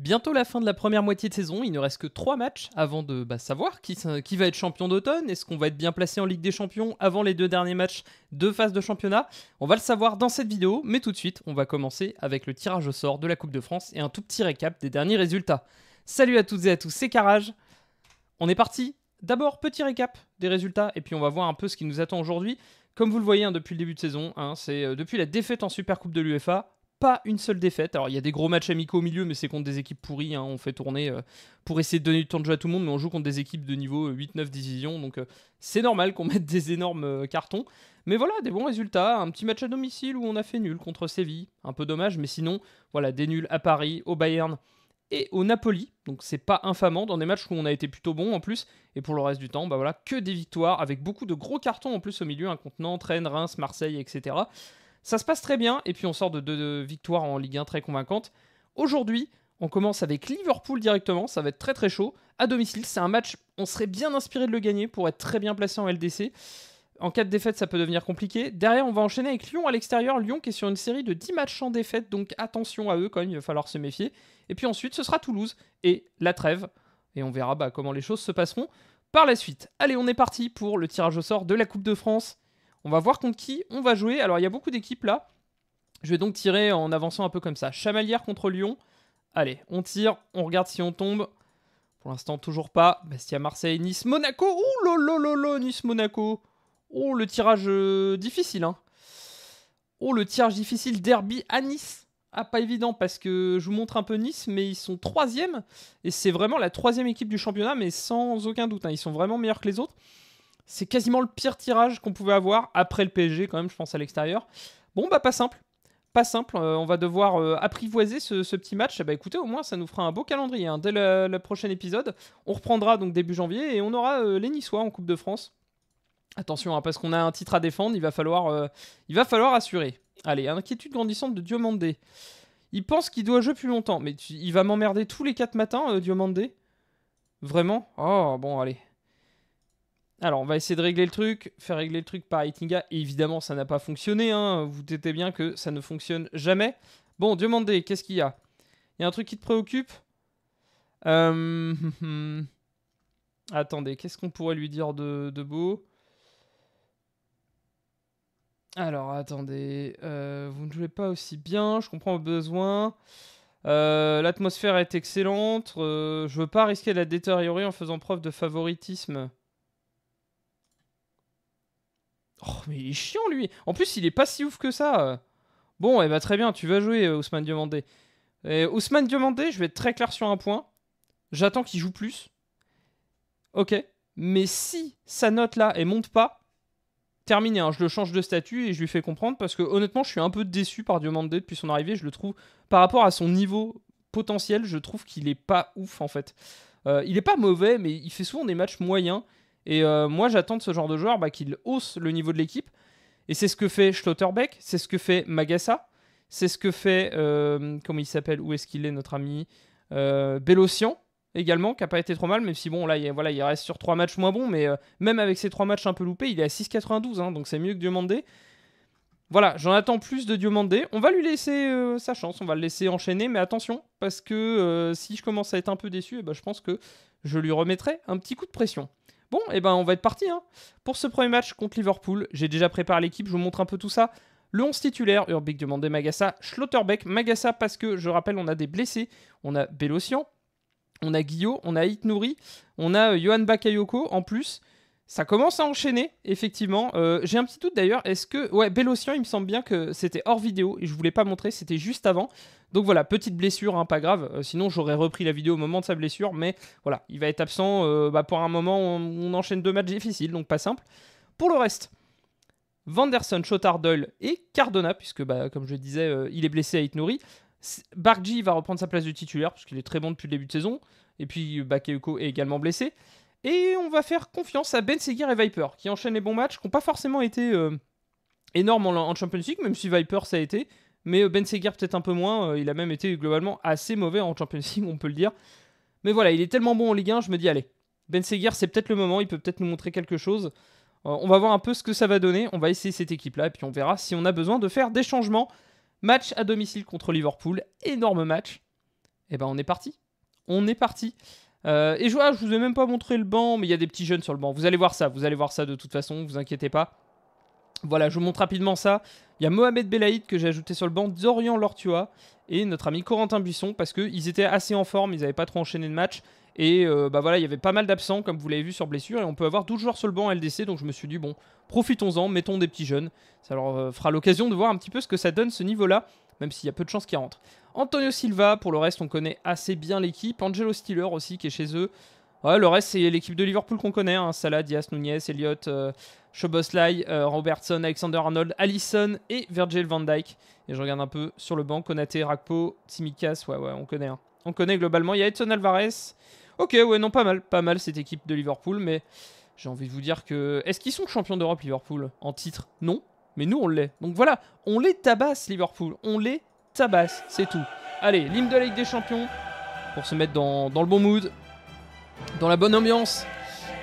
Bientôt la fin de la première moitié de saison, il ne reste que 3 matchs avant de bah, savoir qui, va être champion d'automne. Est-ce qu'on va être bien placé en Ligue des Champions avant les deux derniers matchs de phase de championnat On va le savoir dans cette vidéo, mais tout de suite, on va commencer avec le tirage au sort de la Coupe de France et un tout petit récap des derniers résultats. Salut à toutes et à tous, c'est Carrage. On est parti D'abord, petit récap des résultats, et puis on va voir un peu ce qui nous attend aujourd'hui. Comme vous le voyez hein, depuis le début de saison, hein, c'est euh, depuis la défaite en Supercoupe de l'UFA, pas une seule défaite. Alors il y a des gros matchs amicaux au milieu, mais c'est contre des équipes pourries. Hein. On fait tourner euh, pour essayer de donner du temps de jeu à tout le monde, mais on joue contre des équipes de niveau 8-9 euh, divisions. Donc euh, c'est normal qu'on mette des énormes cartons. Mais voilà, des bons résultats. Un petit match à domicile où on a fait nul contre Séville. Un peu dommage, mais sinon, voilà, des nuls à Paris, au Bayern et au Napoli. Donc c'est pas infamant dans des matchs où on a été plutôt bon en plus. Et pour le reste du temps, bah voilà, que des victoires avec beaucoup de gros cartons en plus au milieu, un hein, contre Nantes, Reims, Marseille, etc. Ça se passe très bien, et puis on sort de deux victoires en Ligue 1 très convaincantes. Aujourd'hui, on commence avec Liverpool directement, ça va être très très chaud. À domicile, c'est un match, on serait bien inspiré de le gagner pour être très bien placé en LDC. En cas de défaite, ça peut devenir compliqué. Derrière, on va enchaîner avec Lyon à l'extérieur. Lyon qui est sur une série de 10 matchs sans défaite, donc attention à eux quand il va falloir se méfier. Et puis ensuite, ce sera Toulouse et la trêve. Et on verra bah, comment les choses se passeront par la suite. Allez, on est parti pour le tirage au sort de la Coupe de France. On va voir contre qui on va jouer. Alors, il y a beaucoup d'équipes là. Je vais donc tirer en avançant un peu comme ça. Chamalière contre Lyon. Allez, on tire, on regarde si on tombe. Pour l'instant, toujours pas. Bestia Marseille, Nice, Monaco. Oh là, Nice, Monaco. Oh, le tirage euh, difficile. Hein. Oh, le tirage difficile. Derby à Nice. Ah, pas évident parce que je vous montre un peu Nice, mais ils sont troisième. Et c'est vraiment la troisième équipe du championnat, mais sans aucun doute. Hein. Ils sont vraiment meilleurs que les autres. C'est quasiment le pire tirage qu'on pouvait avoir après le PSG, quand même, je pense, à l'extérieur. Bon, bah, pas simple. Pas simple. Euh, on va devoir euh, apprivoiser ce, petit match. Eh bah, écoutez, au moins, ça nous fera un beau calendrier. Hein. Dès le, prochain épisode, on reprendra donc début janvier et on aura euh, les Niçois en Coupe de France. Attention, hein, parce qu'on a un titre à défendre, il va falloir, il va falloir assurer. Allez, inquiétude grandissante de Diomandé. Il pense qu'il doit jouer plus longtemps, mais il va m'emmerder tous les quatre matins, Diomandé. Vraiment Oh, bon, allez. Alors, on va essayer de régler le truc, faire régler le truc par Itinga. Évidemment, ça n'a pas fonctionné. Hein. Vous doutez bien que ça ne fonctionne jamais. Bon, demandez, qu'est-ce qu'il y a Il y a un truc qui te préoccupe euh, Attendez, qu'est-ce qu'on pourrait lui dire de, beau Alors, attendez. Euh, vous ne jouez pas aussi bien, je comprends vos besoins. Euh, l'atmosphère est excellente. je veux pas risquer de la détériorer en faisant preuve de favoritisme. Oh, mais il est chiant, lui. En plus, il est pas si ouf que ça. Bon, et eh ben, très bien, tu vas jouer, euh, Ousmane Diomandé. Et Ousmane Diomandé, je vais être très clair sur un point. J'attends qu'il joue plus. Ok. Mais si sa note là, elle monte pas, terminé. Hein, je le change de statut et je lui fais comprendre parce que honnêtement, je suis un peu déçu par Diomandé depuis son arrivée. Je le trouve, par rapport à son niveau potentiel, je trouve qu'il est pas ouf en fait. Euh, il est pas mauvais, mais il fait souvent des matchs moyens. Et euh, moi, j'attends de ce genre de joueur bah, qu'il hausse le niveau de l'équipe. Et c'est ce que fait Schlotterbeck, c'est ce que fait Magassa, c'est ce que fait, euh, comment il s'appelle, où est-ce qu'il est, notre ami euh, également, qui n'a pas été trop mal, même si bon, là, il, voilà, il reste sur trois matchs moins bons, mais euh, même avec ces trois matchs un peu loupés, il est à 6,92, hein, donc c'est mieux que Diomandé. Voilà, j'en attends plus de Diomandé. On va lui laisser sa chance, on va le laisser enchaîner, mais attention, parce que si je commence à être un peu déçu, eh ben, je pense que je lui remettrai un petit coup de pression. Bon, et eh ben on va être parti. Hein. Pour ce premier match contre Liverpool, j'ai déjà préparé l'équipe, je vous montre un peu tout ça. Le 11 titulaire, Urbic demandait Magassa, Schlotterbeck, Magassa parce que, je rappelle, on a des blessés, on a Belosian, on a Guillot, on a Itnouri, on a euh, Johan Bakayoko en plus. Ça commence à enchaîner, effectivement. Euh, j'ai un petit doute d'ailleurs. Est-ce que. Ouais, Bélocian, il me semble bien que c'était hors vidéo et je voulais pas montrer, c'était juste avant. Donc voilà, petite blessure, hein, pas grave. Euh, sinon, j'aurais repris la vidéo au moment de sa blessure. Mais voilà, il va être absent euh, bah, pour un moment. On, enchaîne deux matchs difficiles, donc pas simple. Pour le reste, Vanderson, Chotard, Doyle et Cardona, puisque bah, comme je disais, il est blessé à nourri. Bargji va reprendre sa place de titulaire, puisqu'il est très bon depuis le début de saison. Et puis Bakayoko est également blessé. Et on va faire confiance à Ben Seguir et Viper, qui enchaînent les bons matchs, qui n'ont pas forcément été euh, énormes en, Champions League, même si Viper ça a été. Mais euh, Ben Seguir peut-être un peu moins, euh, il a même été globalement assez mauvais en Champions League, on peut le dire. Mais voilà, il est tellement bon en Ligue 1, je me dis allez, Ben Seguir c'est peut-être le moment, il peut peut-être nous montrer quelque chose. on va voir un peu ce que ça va donner. On va essayer cette équipe-là et puis on verra si on a besoin de faire des changements. Match à domicile contre Liverpool, énorme match. Et eh ben on est parti. On est parti. Euh, et je, vois, ah, je vous ai même pas montré le banc, mais il y a des petits jeunes sur le banc. Vous allez voir ça, vous allez voir ça de toute façon, vous inquiétez pas. Voilà, je vous montre rapidement ça. Il y a Mohamed Belaïd que j'ai ajouté sur le banc, Dorian Lortua et notre ami Corentin Buisson parce qu'ils étaient assez en forme, ils n'avaient pas trop enchaîné de match. Et euh, bah voilà, il y avait pas mal d'absents, comme vous l'avez vu sur blessure, et on peut avoir 12 joueurs sur le banc LDC, donc je me suis dit, bon, profitons-en, mettons des petits jeunes. Ça leur euh, fera l'occasion de voir un petit peu ce que ça donne ce niveau-là même s'il y a peu de chances qu'il rentre. Antonio Silva, pour le reste, on connaît assez bien l'équipe. Angelo Stiller aussi, qui est chez eux. Ouais, le reste, c'est l'équipe de Liverpool qu'on connaît. Hein. Salah, Diaz, Nunez, Elliott, euh, euh, Robertson, Alexander-Arnold, Allison et Virgil van Dijk. Et je regarde un peu sur le banc. Konaté, Rakpo, Timikas. Ouais, ouais, on connaît. Hein. On connaît globalement. Il y a Edson Alvarez. Ok, ouais, non, pas mal. Pas mal cette équipe de Liverpool, mais j'ai envie de vous dire que... Est-ce qu'ils sont champions d'Europe, Liverpool, en titre Non. Mais nous, on l'est. Donc voilà, on les tabasse, Liverpool. On les tabasse, c'est tout. Allez, l'hymne de la Ligue des Champions pour se mettre dans, le bon mood, dans la bonne ambiance.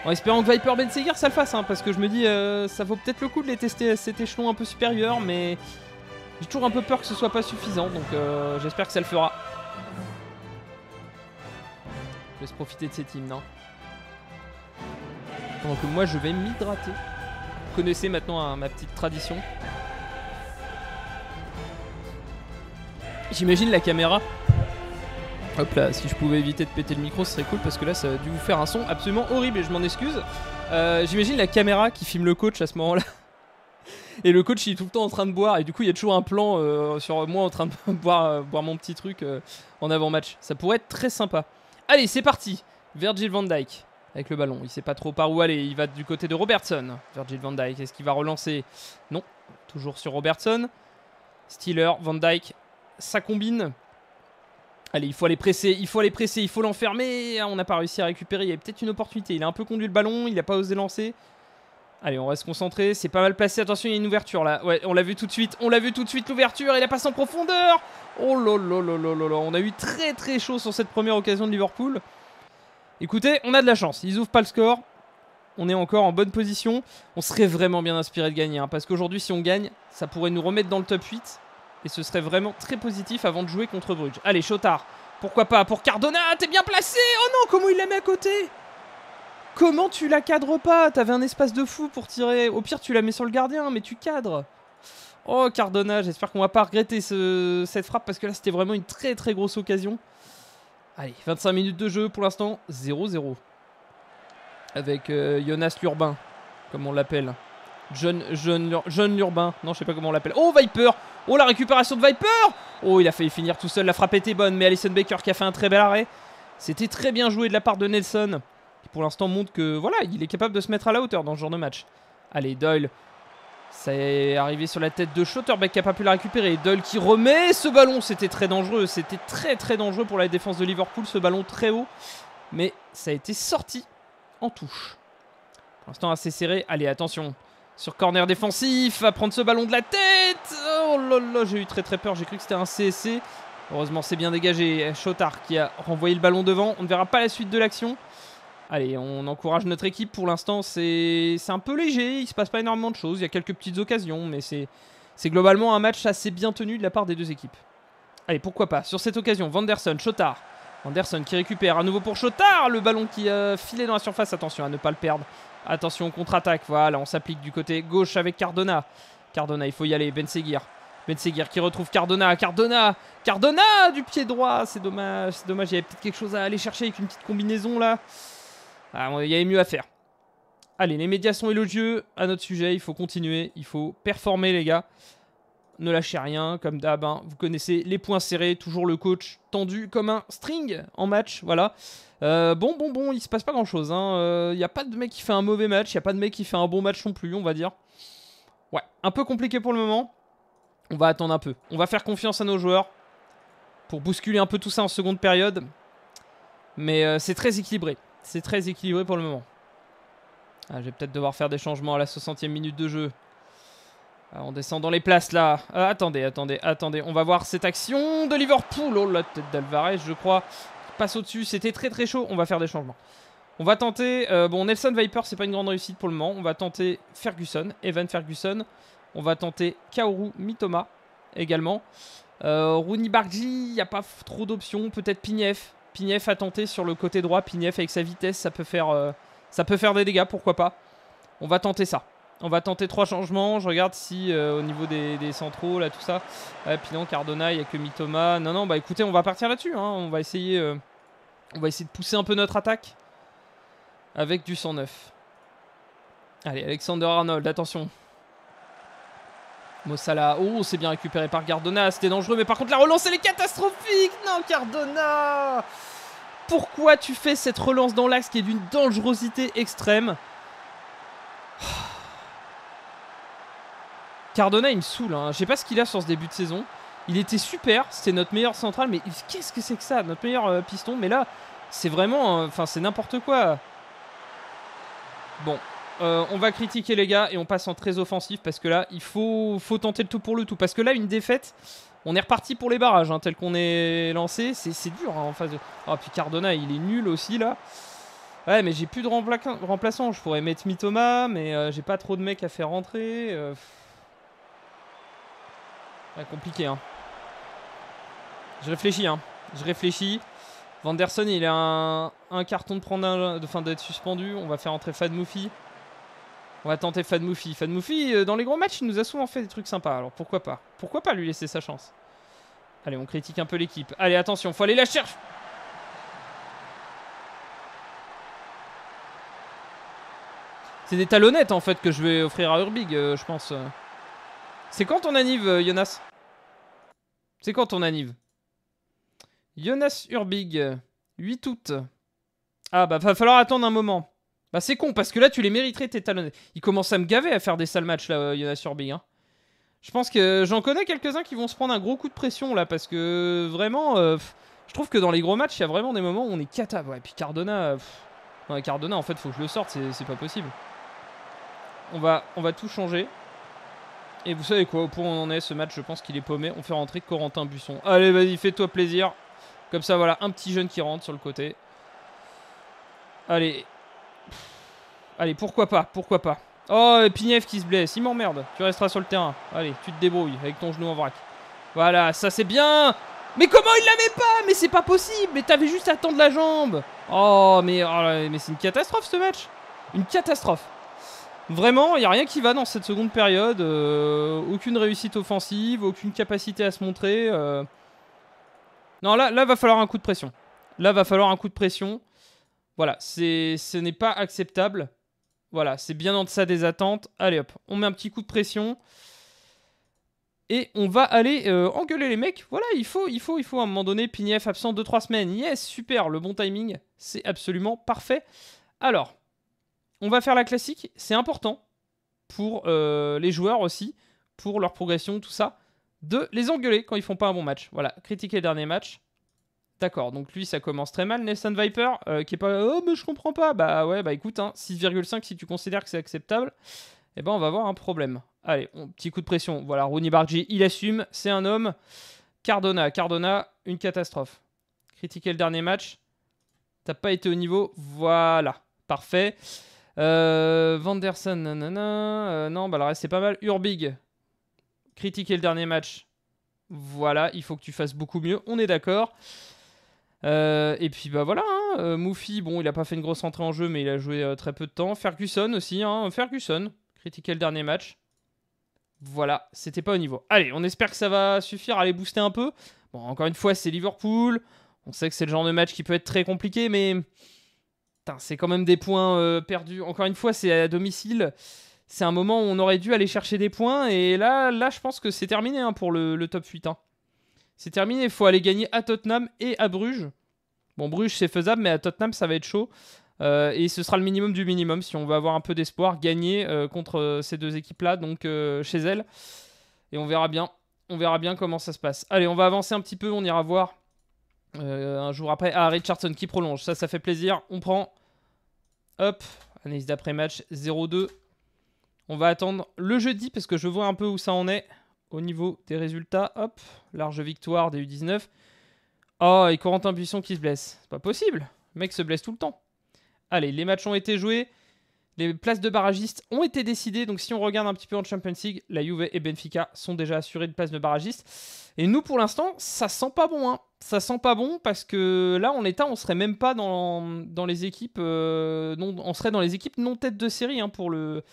En espérant que Viper Ben ça le fasse, hein, parce que je me dis, euh, ça vaut peut-être le coup de les tester à cet échelon un peu supérieur, mais j'ai toujours un peu peur que ce soit pas suffisant, donc euh, j'espère que ça le fera. Je laisse profiter de cette hymne. Hein. Pendant que moi, je vais m'hydrater connaissez maintenant ma petite tradition. J'imagine la caméra. Hop là, si je pouvais éviter de péter le micro, ce serait cool parce que là, ça a dû vous faire un son absolument horrible et je m'en excuse. Euh, j'imagine la caméra qui filme le coach à ce moment-là. Et le coach, il est tout le temps en train de boire. Et du coup, il y a toujours un plan euh, sur moi en train de boire, euh, boire mon petit truc en avant-match. Ça pourrait être très sympa. Allez, c'est parti. Virgil van Dyke avec le ballon. Il sait pas trop par où aller. Il va du côté de Robertson. Virgil van Dyke, est-ce qu'il va relancer Non, toujours sur Robertson. Steeler, Van Dyke, ça combine. Allez, il faut aller presser, il faut aller presser, il faut l'enfermer. Ah, on n'a pas réussi à récupérer. Il y a peut-être une opportunité. Il a un peu conduit le ballon, il n'a pas osé lancer. Allez, on reste concentré. C'est pas mal placé. Attention, il y a une ouverture là. Ouais, on l'a vu tout de suite. On l'a vu tout de suite l'ouverture. il a passé en profondeur. Oh là là là là là. On a eu très très chaud sur cette première occasion de Liverpool. Écoutez, on a de la chance. Ils ouvrent pas le score. On est encore en bonne position. On serait vraiment bien inspiré de gagner. Hein, parce qu'aujourd'hui, si on gagne, ça pourrait nous remettre dans le top 8. Et ce serait vraiment très positif avant de jouer contre Bruges. Allez, Chotard. Pourquoi pas Pour Cardona, t'es bien placé Oh non, comment il la met à côté Comment tu la cadres pas T'avais un espace de fou pour tirer. Au pire, tu la mets sur le gardien, mais tu cadres. Oh, Cardona, j'espère qu'on va pas regretter cette frappe parce que là, c'était vraiment une très très grosse occasion. Allez, 25 minutes de jeu pour l'instant, 0-0. Avec euh, Jonas Lurbain, comme on l'appelle. John, jeune non je sais pas comment on l'appelle. Oh Viper Oh la récupération de Viper Oh il a failli finir tout seul, la frappe était bonne, mais Alison Baker qui a fait un très bel arrêt. C'était très bien joué de la part de Nelson. Qui pour l'instant montre que voilà, il est capable de se mettre à la hauteur dans ce genre de match. Allez Doyle ça est arrivé sur la tête de Schotterbeck qui n'a pas pu la récupérer. Dole qui remet ce ballon. C'était très dangereux. C'était très très dangereux pour la défense de Liverpool. Ce ballon très haut. Mais ça a été sorti en touche. Pour l'instant assez serré. Allez, attention. Sur corner défensif. À prendre ce ballon de la tête. Oh là là, j'ai eu très très peur. J'ai cru que c'était un CSC. Heureusement, c'est bien dégagé. Schotter qui a renvoyé le ballon devant. On ne verra pas la suite de l'action. Allez, on encourage notre équipe pour l'instant. C'est un peu léger, il se passe pas énormément de choses. Il y a quelques petites occasions, mais c'est globalement un match assez bien tenu de la part des deux équipes. Allez, pourquoi pas. Sur cette occasion, Vanderson, Chotard. Vanderson qui récupère à nouveau pour Chotard. Le ballon qui filait dans la surface. Attention à ne pas le perdre. Attention contre-attaque. Voilà, on s'applique du côté gauche avec Cardona. Cardona, il faut y aller. Ben, ben Seguir. qui retrouve Cardona. Cardona. Cardona du pied droit. C'est dommage. C'est dommage. Il y avait peut-être quelque chose à aller chercher avec une petite combinaison là. Ah, il y avait mieux à faire. Allez, les médias sont élogieux à notre sujet. Il faut continuer. Il faut performer, les gars. Ne lâchez rien, comme d'hab. Hein. Vous connaissez les points serrés. Toujours le coach tendu comme un string en match. Voilà. Euh, bon, bon, bon. Il se passe pas grand chose. Il hein. n'y euh, a pas de mec qui fait un mauvais match. Il n'y a pas de mec qui fait un bon match non plus, on va dire. Ouais, un peu compliqué pour le moment. On va attendre un peu. On va faire confiance à nos joueurs pour bousculer un peu tout ça en seconde période. Mais euh, c'est très équilibré. C'est très équilibré pour le moment. Ah, je vais peut-être devoir faire des changements à la 60e minute de jeu. Ah, on descend dans les places là. Ah, attendez, attendez, attendez. On va voir cette action de Liverpool. Oh la tête d'Alvarez, je crois. Passe au-dessus. C'était très très chaud. On va faire des changements. On va tenter. Euh, bon, Nelson Viper, c'est pas une grande réussite pour le moment. On va tenter Ferguson, Evan Ferguson. On va tenter Kaoru Mitoma également. Euh, Rooney Bargji, il n'y a pas trop d'options. Peut-être Pignef. Pignef a tenté sur le côté droit. Pignef avec sa vitesse, ça peut faire, euh, ça peut faire des dégâts, pourquoi pas. On va tenter ça. On va tenter trois changements. Je regarde si euh, au niveau des, centraux, là, tout ça. Ouais, puis non, Cardona, il n'y a que Mitoma. Non, non, bah écoutez, on va partir là-dessus. Hein. On va essayer. Euh, on va essayer de pousser un peu notre attaque. Avec du 109. Allez, Alexander Arnold, attention. Mossala, oh c'est bien récupéré par Cardona, c'était dangereux mais par contre la relance elle est catastrophique Non Cardona Pourquoi tu fais cette relance dans l'axe qui est d'une dangerosité extrême Cardona il me saoule, je hein. je sais pas ce qu'il a sur ce début de saison. Il était super, c'était notre meilleur central mais qu'est-ce que c'est que ça Notre meilleur euh, piston mais là c'est vraiment, enfin c'est n'importe quoi. Bon, euh, on va critiquer les gars et on passe en très offensif parce que là, il faut, faut tenter le tout pour le tout. Parce que là, une défaite, on est reparti pour les barrages, hein, tel qu'on est lancé. C'est dur hein, en face de. Ah, oh, puis Cardona, il est nul aussi là. Ouais, mais j'ai plus de remplaçants. Je pourrais mettre Mitoma, mais euh, j'ai pas trop de mecs à faire rentrer. Euh, compliqué, hein. Je réfléchis, Je réfléchis. Vanderson, il a un, carton de prendre un... d'être suspendu. On va faire entrer Fad Moufi. On va tenter Fan Fanmoufi euh, dans les gros matchs, il nous a souvent fait des trucs sympas. Alors pourquoi pas Pourquoi pas lui laisser sa chance Allez, on critique un peu l'équipe. Allez, attention, faut aller la chercher. C'est des talonnettes en fait que je vais offrir à Urbig, euh, je pense. C'est quand ton anniv, euh, Jonas C'est quand ton anniv Jonas Urbig, 8 août. Ah bah va falloir attendre un moment. Bah c'est con parce que là tu les mériterais tes talons. Ils commencent à me gaver à faire des sales matchs là, Yona euh, Surbi. Hein. Je pense que j'en connais quelques-uns qui vont se prendre un gros coup de pression là parce que vraiment, euh, je trouve que dans les gros matchs, il y a vraiment des moments où on est cata. Ouais, et puis Cardona, Cardona en fait, faut que je le sorte, c'est pas possible. On va, on va tout changer. Et vous savez quoi, au point où on en est, ce match, je pense qu'il est paumé. On fait rentrer Corentin Busson. Allez, vas-y, fais-toi plaisir. Comme ça, voilà, un petit jeune qui rentre sur le côté. Allez, Allez, pourquoi pas, pourquoi pas. Oh, Pinef qui se blesse, il m'emmerde. Tu resteras sur le terrain. Allez, tu te débrouilles avec ton genou en vrac. Voilà, ça c'est bien. Mais comment il l'avait pas Mais c'est pas possible. Mais t'avais juste à tendre la jambe. Oh, mais, oh, mais c'est une catastrophe ce match. Une catastrophe. Vraiment, il a rien qui va dans cette seconde période. Euh, aucune réussite offensive, aucune capacité à se montrer. Euh. Non, là, là, va falloir un coup de pression. Là, va falloir un coup de pression. Voilà, ce n'est pas acceptable. Voilà, c'est bien en deçà des attentes. Allez hop, on met un petit coup de pression. Et on va aller euh, engueuler les mecs. Voilà, il faut, il faut, il faut à un moment donné. Pignef absent 2-3 semaines. Yes, super, le bon timing. C'est absolument parfait. Alors, on va faire la classique. C'est important pour euh, les joueurs aussi, pour leur progression, tout ça, de les engueuler quand ils font pas un bon match. Voilà, critiquer le dernier match. D'accord, donc lui ça commence très mal, Nelson Viper, euh, qui est pas oh mais je comprends pas, bah ouais bah écoute, hein, 6,5 si tu considères que c'est acceptable, eh ben on va avoir un problème. Allez, petit coup de pression, voilà, Rooney Bargi, il assume, c'est un homme. Cardona, Cardona, une catastrophe. Critiquer le dernier match, t'as pas été au niveau, voilà, parfait. Euh, Vanderson, nanana, euh, non bah le reste c'est pas mal, Urbig, critiquer le dernier match, voilà, il faut que tu fasses beaucoup mieux, on est d'accord. Euh, et puis bah voilà, hein, euh, bon, il a pas fait une grosse entrée en jeu, mais il a joué euh, très peu de temps. Ferguson aussi, hein, Ferguson, critiquait le dernier match. Voilà, c'était pas au niveau. Allez, on espère que ça va suffire à les booster un peu. Bon, encore une fois, c'est Liverpool. On sait que c'est le genre de match qui peut être très compliqué, mais c'est quand même des points perdus. Encore une fois, c'est à domicile. C'est un moment où on aurait dû aller chercher des points. Et là, là je pense que c'est terminé hein, pour le, top 8. C'est terminé. Il faut aller gagner à Tottenham et à Bruges. Bon, Bruges, c'est faisable, mais à Tottenham, ça va être chaud. Euh, et ce sera le minimum du minimum si on veut avoir un peu d'espoir, gagner euh, contre euh, ces deux équipes-là, donc chez elles. Et on verra bien. On verra bien comment ça se passe. Allez, on va avancer un petit peu. On ira voir un jour après. Ah, Richardson qui prolonge. Ça, ça fait plaisir. On prend. Hop. Analyse d'après-match 0-2. On va attendre le jeudi parce que je vois un peu où ça en est au niveau des résultats, hop, large victoire des U19. Oh, ah, et Corentin Buisson qui se blesse. C'est pas possible. Le mec se blesse tout le temps. Allez, les matchs ont été joués. Les places de barragistes ont été décidées. Donc, si on regarde un petit peu en Champions League, la Juve et Benfica sont déjà assurés de places de barragistes. Et nous, pour l'instant, ça sent pas bon. Hein. Ça sent pas bon parce que là, en état, on serait même pas dans, les équipes. Euh, non, on serait dans les équipes non tête de série hein, pour le,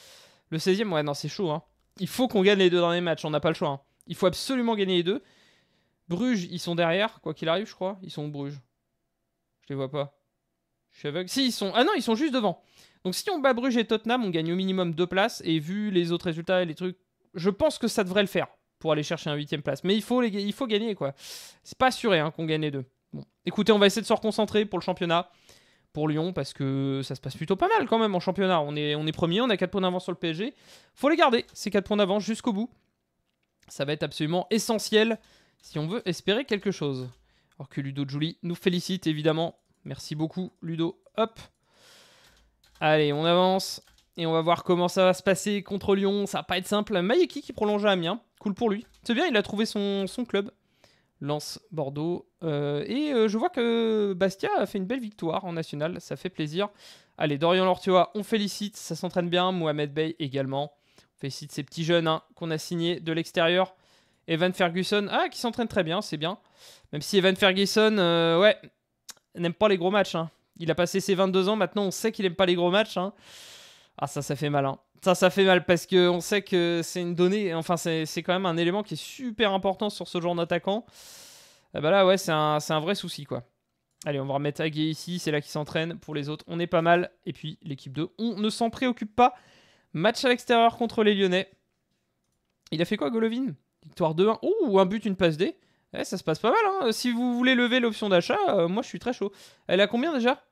le 16e. Ouais, non, c'est chaud. Hein il faut qu'on gagne les deux derniers matchs, on n'a pas le choix. Hein. Il faut absolument gagner les deux. Bruges, ils sont derrière, quoi qu'il arrive, je crois. Ils sont Bruges. Je les vois pas. Je suis aveugle. Si, ils sont. Ah non, ils sont juste devant. Donc si on bat Bruges et Tottenham, on gagne au minimum deux places. Et vu les autres résultats et les trucs, je pense que ça devrait le faire pour aller chercher un huitième place. Mais il faut, il faut gagner, quoi. C'est pas assuré hein, qu'on gagne les deux. Bon. Écoutez, on va essayer de se reconcentrer pour le championnat pour Lyon parce que ça se passe plutôt pas mal quand même en championnat. On est, on est premier, on a 4 points d'avance sur le PSG. Faut les garder, ces 4 points d'avance jusqu'au bout. Ça va être absolument essentiel si on veut espérer quelque chose. Alors que Ludo Julie nous félicite évidemment. Merci beaucoup Ludo. Hop. Allez, on avance et on va voir comment ça va se passer contre Lyon. Ça va pas être simple. Mayeki qui prolonge à Amiens. Cool pour lui. C'est bien, il a trouvé son, son club. Lance Bordeaux. Euh, et euh, je vois que Bastia a fait une belle victoire en national, ça fait plaisir. Allez, Dorian Lortioa, on félicite, ça s'entraîne bien. Mohamed Bey également. On félicite ces petits jeunes hein, qu'on a signés de l'extérieur. Evan Ferguson, ah, qui s'entraîne très bien, c'est bien. Même si Evan Ferguson, euh, ouais, n'aime pas les gros matchs. Hein. Il a passé ses 22 ans, maintenant on sait qu'il n'aime pas les gros matchs. Hein. Ah, ça, ça fait mal. Ça, ça fait mal parce qu'on sait que c'est une donnée, enfin, c'est quand même un élément qui est super important sur ce genre d'attaquant. Ah bah là, ouais, c'est un, vrai souci, quoi. Allez, on va remettre Agué ici, c'est là qu'il s'entraîne. Pour les autres, on est pas mal. Et puis, l'équipe 2, on ne s'en préoccupe pas. Match à l'extérieur contre les Lyonnais. Il a fait quoi, Golovin Victoire 2-1. Oh, un but, une passe D. Eh, ça se passe pas mal. Hein. Si vous voulez lever l'option d'achat, euh, moi je suis très chaud. Elle a combien déjà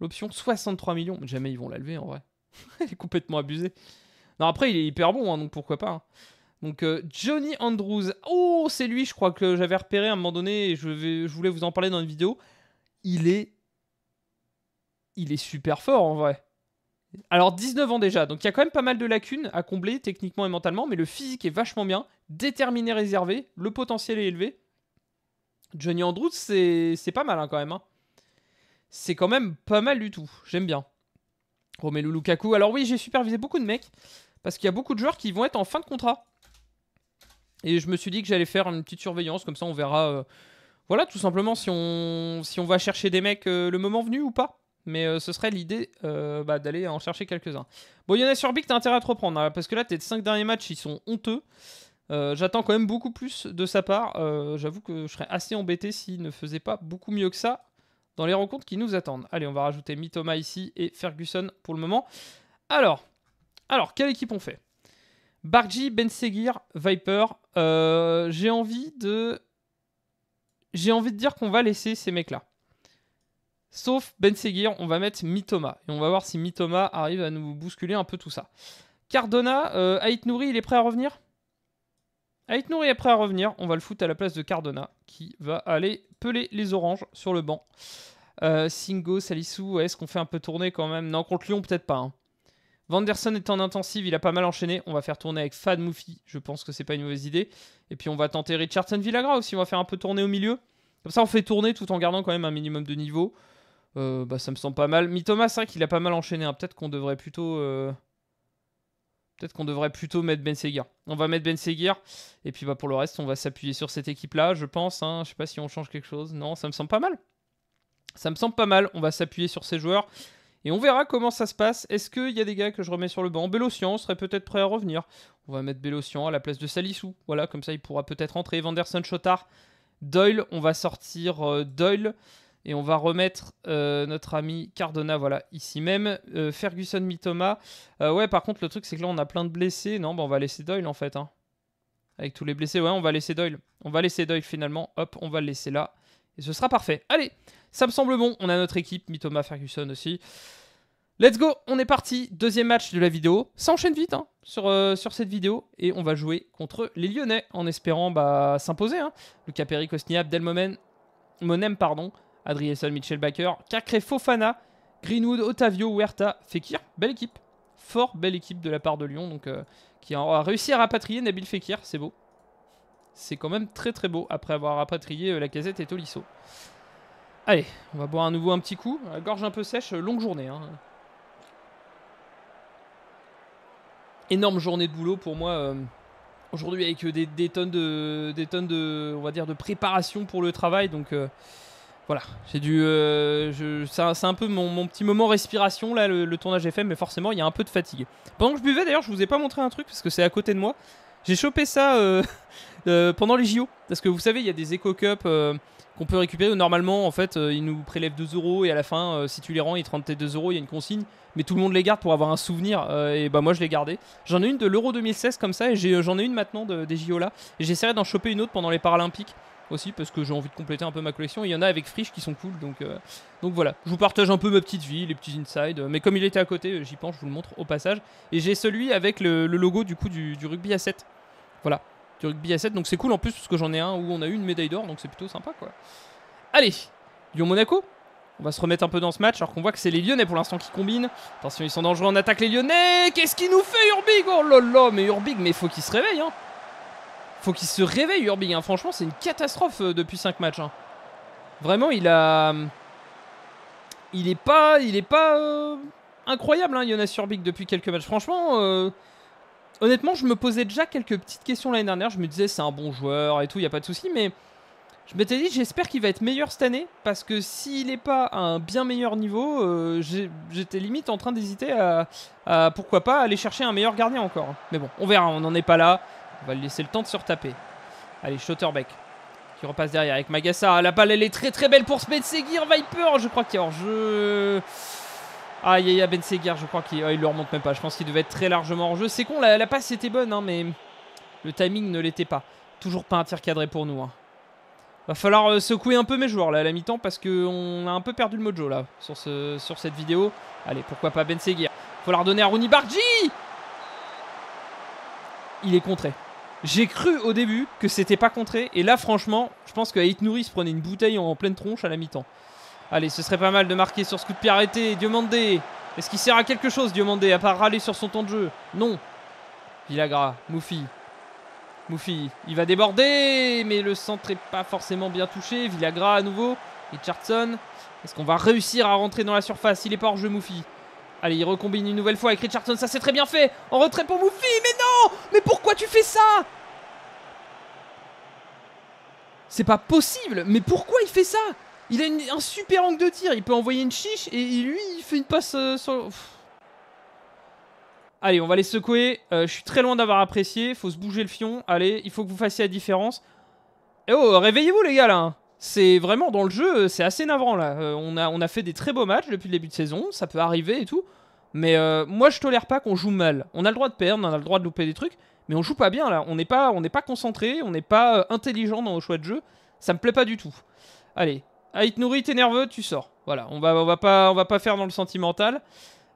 L'option 63 millions. Jamais ils vont la lever en vrai. il est complètement abusé. Non, après, il est hyper bon, hein, donc pourquoi pas. Hein. Donc, euh, Johnny Andrews. Oh, c'est lui, je crois que j'avais repéré à un moment donné, et je, je voulais vous en parler dans une vidéo. Il est. Il est super fort en vrai. Alors 19 ans déjà, donc il y a quand même pas mal de lacunes à combler techniquement et mentalement, mais le physique est vachement bien, déterminé, réservé, le potentiel est élevé. Johnny Andrews, c'est pas mal hein, quand même. C'est quand même pas mal du tout, j'aime bien. Romelu Lukaku. Alors oui, j'ai supervisé beaucoup de mecs parce qu'il y a beaucoup de joueurs qui vont être en fin de contrat. Et je me suis dit que j'allais faire une petite surveillance, comme ça on verra, euh, voilà, tout simplement si on, si on va chercher des mecs euh, le moment venu ou pas. Mais euh, ce serait l'idée bah, d'aller en chercher quelques-uns. Bon, sur big t'as intérêt à te reprendre, hein, parce que là, tes 5 derniers matchs, ils sont honteux. J'attends quand même beaucoup plus de sa part. J'avoue que je serais assez embêté s'il ne faisait pas beaucoup mieux que ça dans les rencontres qui nous attendent. Allez, on va rajouter Mitoma ici et Ferguson pour le moment. Alors, alors quelle équipe on fait Barji, Ben Viper. Euh, j'ai envie de. J'ai envie de dire qu'on va laisser ces mecs-là. Sauf Ben on va mettre Mitoma. Et on va voir si Mitoma arrive à nous bousculer un peu tout ça. Cardona, euh, Nouri, il est prêt à revenir Ait Nouri est prêt à revenir. On va le foutre à la place de Cardona, qui va aller peler les oranges sur le banc. Euh, Singo, Salissou, est-ce qu'on fait un peu tourner quand même Non, contre Lyon, peut-être pas. Hein. Vanderson est en intensive, il a pas mal enchaîné. On va faire tourner avec Fad Moufi, je pense que c'est pas une mauvaise idée. Et puis on va tenter Richardson Villagra aussi, on va faire un peu tourner au milieu. Comme ça, on fait tourner tout en gardant quand même un minimum de niveau. Euh, bah, ça me semble pas mal. mi c'est vrai qu'il a pas mal enchaîné. Hein. Peut-être qu'on devrait plutôt euh, Peut-être qu'on devrait plutôt mettre Ben Seguir. On va mettre Ben Seguir. Et puis bah, pour le reste, on va s'appuyer sur cette équipe-là, je pense. Hein. Je sais pas si on change quelque chose. Non, ça me semble pas mal. Ça me semble pas mal. On va s'appuyer sur ces joueurs. Et on verra comment ça se passe. Est-ce qu'il y a des gars que je remets sur le banc Bélocian serait peut-être prêt à revenir. On va mettre Bélocian à la place de Salissou. Voilà, comme ça il pourra peut-être entrer. Vanderson, Chotard, Doyle. On va sortir euh, Doyle. Et on va remettre euh, notre ami Cardona, voilà, ici même. Euh, Ferguson, Mitoma. Euh, ouais, par contre, le truc, c'est que là, on a plein de blessés. Non, bah, on va laisser Doyle, en fait. Hein. Avec tous les blessés, ouais, on va laisser Doyle. On va laisser Doyle, finalement. Hop, on va le laisser là. Et ce sera parfait. Allez, ça me semble bon. On a notre équipe, Mitoma, Ferguson aussi. Let's go, on est parti, deuxième match de la vidéo. Ça enchaîne vite hein, sur, sur, cette vidéo et on va jouer contre les Lyonnais en espérant bah, s'imposer. Hein. Lucas Perry, Cosnia, Abdelmomen, Monem, pardon, Adrielson, Mitchell Baker, Cacré Fofana, Greenwood, Otavio, Huerta, Fekir. Belle équipe. Fort belle équipe de la part de Lyon. Donc, euh, qui a réussi à rapatrier Nabil Fekir. C'est beau. C'est quand même très très beau après avoir rapatrié euh, la casette et Tolisso. Allez, on va boire à nouveau un petit coup. gorge un peu sèche, euh, longue journée. Hein. Énorme journée de boulot pour moi. Aujourd'hui avec des, tonnes de des tonnes de va dire de préparation pour le travail donc voilà, j'ai du euh, c'est un peu mon, petit moment respiration là, le, tournage FM, mais forcément il y a un peu de fatigue. Pendant que je buvais d'ailleurs, je vous ai pas montré un truc parce que c'est à côté de moi. J'ai chopé ça euh, euh, pendant les JO parce que vous savez, il y a des éco cups qu'on peut récupérer. normalement, en fait, ils nous prélèvent 2 euros et à la fin, si tu les rends, ils te rendent tes 2 euros. Il y a une consigne, mais tout le monde les garde pour avoir un souvenir. et bah, moi, je les gardé. J'en ai une de l'Euro 2016 comme ça et j'en ai, une maintenant des JO là. Et j'essaierai d'en choper une autre pendant les Paralympiques aussi parce que j'ai envie de compléter un peu ma collection. Il y en a avec Friche qui sont cool, donc, euh, donc voilà. Je vous partage un peu ma petite vie, les petits insides, mais comme il était à côté, euh, j'y pense, je vous le montre au passage. Et j'ai celui avec le, logo du coup du, rugby à 7. Voilà, du rugby à 7, donc c'est cool en plus parce que j'en ai un où on a eu une médaille d'or, donc c'est plutôt sympa quoi. Allez, Lyon-Monaco on va se remettre un peu dans ce match alors qu'on voit que c'est les Lyonnais pour l'instant qui combinent. Attention, ils sont dangereux en attaque les Lyonnais. Qu'est-ce qu'il nous fait Urbig Oh là là, mais Urbig, mais faut qu'il se réveille. Hein. Faut qu'il se réveille, Urbig. Hein. Franchement, c'est une catastrophe euh, depuis 5 matchs. Hein. Vraiment, il a. Il est pas. Il est pas. Euh, incroyable, hein, Jonas Urbic, depuis quelques matchs. Franchement, euh, honnêtement, je me posais déjà quelques petites questions l'année dernière. Je me disais, c'est un bon joueur et tout, il n'y a pas de souci. Mais je m'étais dit, j'espère qu'il va être meilleur cette année. Parce que s'il n'est pas à un bien meilleur niveau, j'étais limite en train d'hésiter à, à, pourquoi pas, aller chercher un meilleur gardien encore. Mais bon, on verra, on n'en est pas là. On va lui laisser le temps de se retaper. Allez, Schotterbeck qui repasse derrière avec Magasa. Ah, la balle, elle est très très belle pour Ben Seguir. Viper, je crois qu'il est a hors-jeu. Aïe aïe Ben je crois qu'il oh, il le remonte même pas. Je pense qu'il devait être très largement hors-jeu. C'est con, la, passe était bonne, hein, mais le timing ne l'était pas. Toujours pas un tir cadré pour nous. Hein. Va falloir euh, secouer un peu mes joueurs là à la mi-temps parce qu'on a un peu perdu le mojo là sur, ce, sur cette vidéo. Allez, pourquoi pas Ben Seguir. Faut la donner à Rooney Bargi Il est contré. J'ai cru au début que c'était pas contré. Et là, franchement, je pense que Aït prenait une bouteille en pleine tronche à la mi-temps. Allez, ce serait pas mal de marquer sur ce coup de pied arrêté. Diomandé. Est-ce qu'il sert à quelque chose, Diomandé, à part râler sur son temps de jeu Non. Villagra, Moufi. Moufi, il va déborder, mais le centre est pas forcément bien touché. Villagra à nouveau. Richardson. Est-ce qu'on va réussir à rentrer dans la surface Il est pas hors jeu, Moufi. Allez, il recombine une nouvelle fois avec Richardson, ça c'est très bien fait. En retrait pour Moufi, mais non Mais pourquoi tu fais ça C'est pas possible, mais pourquoi il fait ça Il a un super angle de tir, il peut envoyer une chiche et, lui il fait une passe euh, sur... Allez, on va les secouer. Euh, je suis très loin d'avoir apprécié. Faut se bouger le fion. Allez, il faut que vous fassiez la différence. Eh oh, réveillez-vous les gars là c'est vraiment dans le jeu, euh, c'est assez navrant là. Euh, on, a, on a fait des très beaux matchs depuis le début de saison, ça peut arriver et tout. Mais euh, moi, je tolère pas qu'on joue mal. On a le droit de perdre, on a le droit de louper des trucs, mais on joue pas bien là. On n'est pas, on est pas concentré, on n'est pas intelligent dans nos choix de jeu. Ça me plaît pas du tout. Allez, Aït ah, nourrit t'es nerveux, tu sors. Voilà, on va, on va pas, on va pas faire dans le sentimental.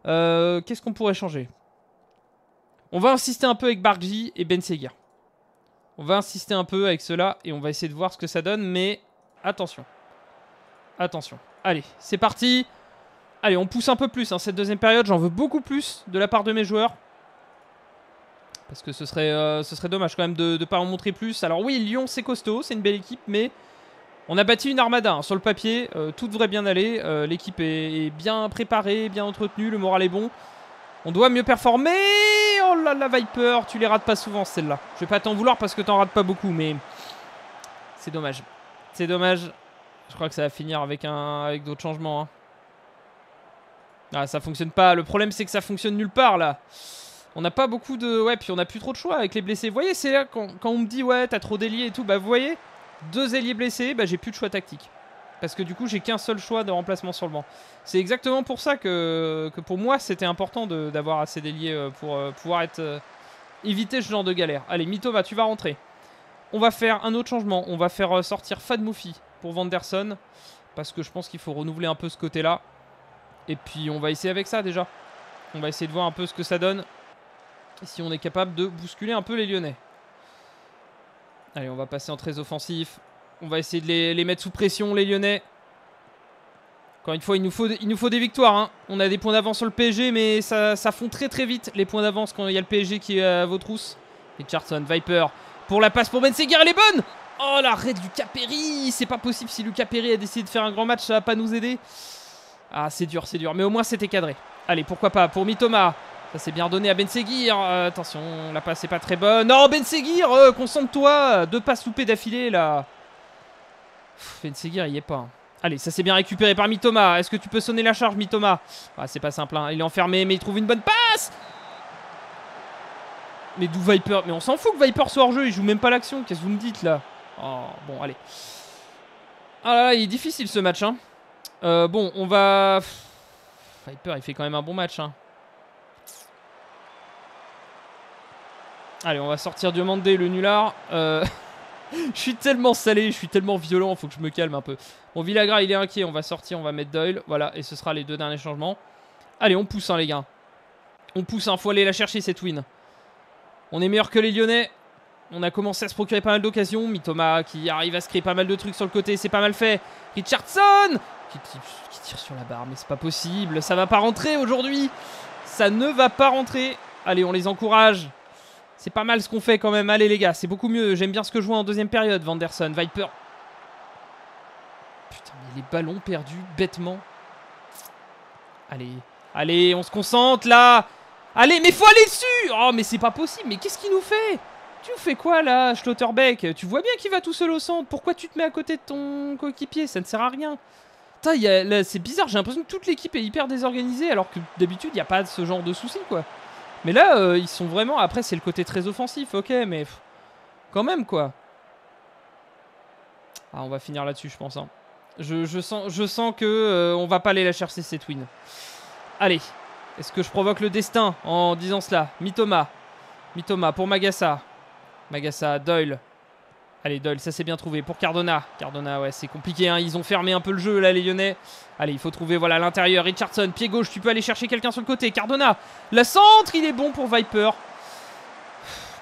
Qu'est-ce qu'on pourrait changer On va insister un peu avec Bargi et Bensega. On va insister un peu avec cela et on va essayer de voir ce que ça donne, mais Attention. Attention. Allez, c'est parti. Allez, on pousse un peu plus hein, cette deuxième période. J'en veux beaucoup plus de la part de mes joueurs. Parce que ce serait, euh, ce serait dommage quand même de ne pas en montrer plus. Alors oui, Lyon, c'est costaud, c'est une belle équipe, mais on a bâti une armada. Hein, sur le papier, euh, tout devrait bien aller. Euh, l'équipe est, bien préparée, bien entretenue, le moral est bon. On doit mieux performer. Oh là là, Viper, tu les rates pas souvent celle-là. Je vais pas t'en vouloir parce que t'en rates pas beaucoup, mais c'est dommage. C'est dommage. Je crois que ça va finir avec, avec d'autres changements. Hein. Ah, ça fonctionne pas. Le problème, c'est que ça fonctionne nulle part, là. On n'a pas beaucoup de... Ouais, puis on n'a plus trop de choix avec les blessés. Vous voyez, c'est là, quand, on me dit, ouais, t'as trop d'ailiers et tout, bah vous voyez, deux ailiers blessés, bah j'ai plus de choix tactique. Parce que du coup, j'ai qu'un seul choix de remplacement sur le banc. C'est exactement pour ça que, pour moi, c'était important d'avoir assez d'ailiers euh, pour euh, pouvoir être... Euh, éviter ce genre de galère. Allez, va, tu vas rentrer. On va faire un autre changement. On va faire euh, sortir Fad pour Vanderson. Parce que je pense qu'il faut renouveler un peu ce côté-là. Et puis on va essayer avec ça déjà. On va essayer de voir un peu ce que ça donne. Si on est capable de bousculer un peu les Lyonnais. Allez, on va passer en très offensif. On va essayer de les, mettre sous pression, les Lyonnais. Encore une fois, il nous faut, il nous faut des victoires. Hein. On a des points d'avance sur le PSG, mais ça, ça fond très très vite les points d'avance quand il y a le PSG qui est à vos trousses. Richardson, Viper, pour la passe pour Ben elle est bonne Oh l'arrêt de Lucas Perry C'est pas possible si Lucas Perry a décidé de faire un grand match, ça va pas nous aider. Ah c'est dur, c'est dur, mais au moins c'était cadré. Allez, pourquoi pas pour Mitoma. Ça s'est bien donné à Ben attention, la passe est pas très bonne. Non, Ben concentre-toi. Euh, deux pas s'ouper d'affilée là. Bensegir, il y est pas. Hein. Allez, ça s'est bien récupéré par Mitoma. Est-ce que tu peux sonner la charge, Mitoma ah, C'est pas simple, hein. il est enfermé, mais il trouve une bonne passe mais d'où Viper Mais on s'en fout que Viper soit hors-jeu, il joue même pas l'action, qu'est-ce que vous me dites là Oh, bon, allez. Ah là là, il est difficile ce match. Hein. Euh, bon, on va... Viper, il fait quand même un bon match. Hein. Allez, on va sortir Mandé, le nulard. Euh, je suis tellement salé, je suis tellement violent, faut que je me calme un peu. Bon, Villagra, il est inquiet, on va sortir, on va mettre Doyle. Voilà, et ce sera les deux derniers changements. Allez, on pousse, hein, les gars. On pousse, hein, faut aller la chercher, cette win. On est meilleur que les Lyonnais. On a commencé à se procurer pas mal d'occasions. Mitoma qui arrive à se créer pas mal de trucs sur le côté, c'est pas mal fait. Richardson qui, tire sur la barre, mais c'est pas possible. Ça va pas rentrer aujourd'hui. Ça ne va pas rentrer. Allez, on les encourage. C'est pas mal ce qu'on fait quand même. Allez les gars, c'est beaucoup mieux. J'aime bien ce que je vois en deuxième période. Vanderson, Viper. Putain, mais les ballons perdus bêtement. Allez, allez, on se concentre là. Allez, mais faut aller dessus Oh, mais c'est pas possible, mais qu'est-ce qu'il nous fait Tu fais quoi, là, Schlotterbeck Tu vois bien qu'il va tout seul au centre. Pourquoi tu te mets à côté de ton coéquipier Ça ne sert à rien. C'est bizarre, j'ai l'impression que toute l'équipe est hyper désorganisée, alors que d'habitude, il n'y a pas ce genre de soucis, quoi. Mais là, euh, ils sont vraiment... Après, c'est le côté très offensif, ok, mais... Quand même, quoi. Ah, on va finir là-dessus, je pense. Hein. Je, sens, je sens que euh, on va pas aller la chercher, cette win. Allez, est-ce que je provoque le destin en disant cela Mitoma. Mitoma pour Magasa. Magassa, Doyle. Allez, Doyle, ça s'est bien trouvé pour Cardona. Cardona, ouais, c'est compliqué. Hein. Ils ont fermé un peu le jeu, là, les Lyonnais. Allez, il faut trouver, voilà, l'intérieur. Richardson, pied gauche, tu peux aller chercher quelqu'un sur le côté. Cardona, la centre, il est bon pour Viper.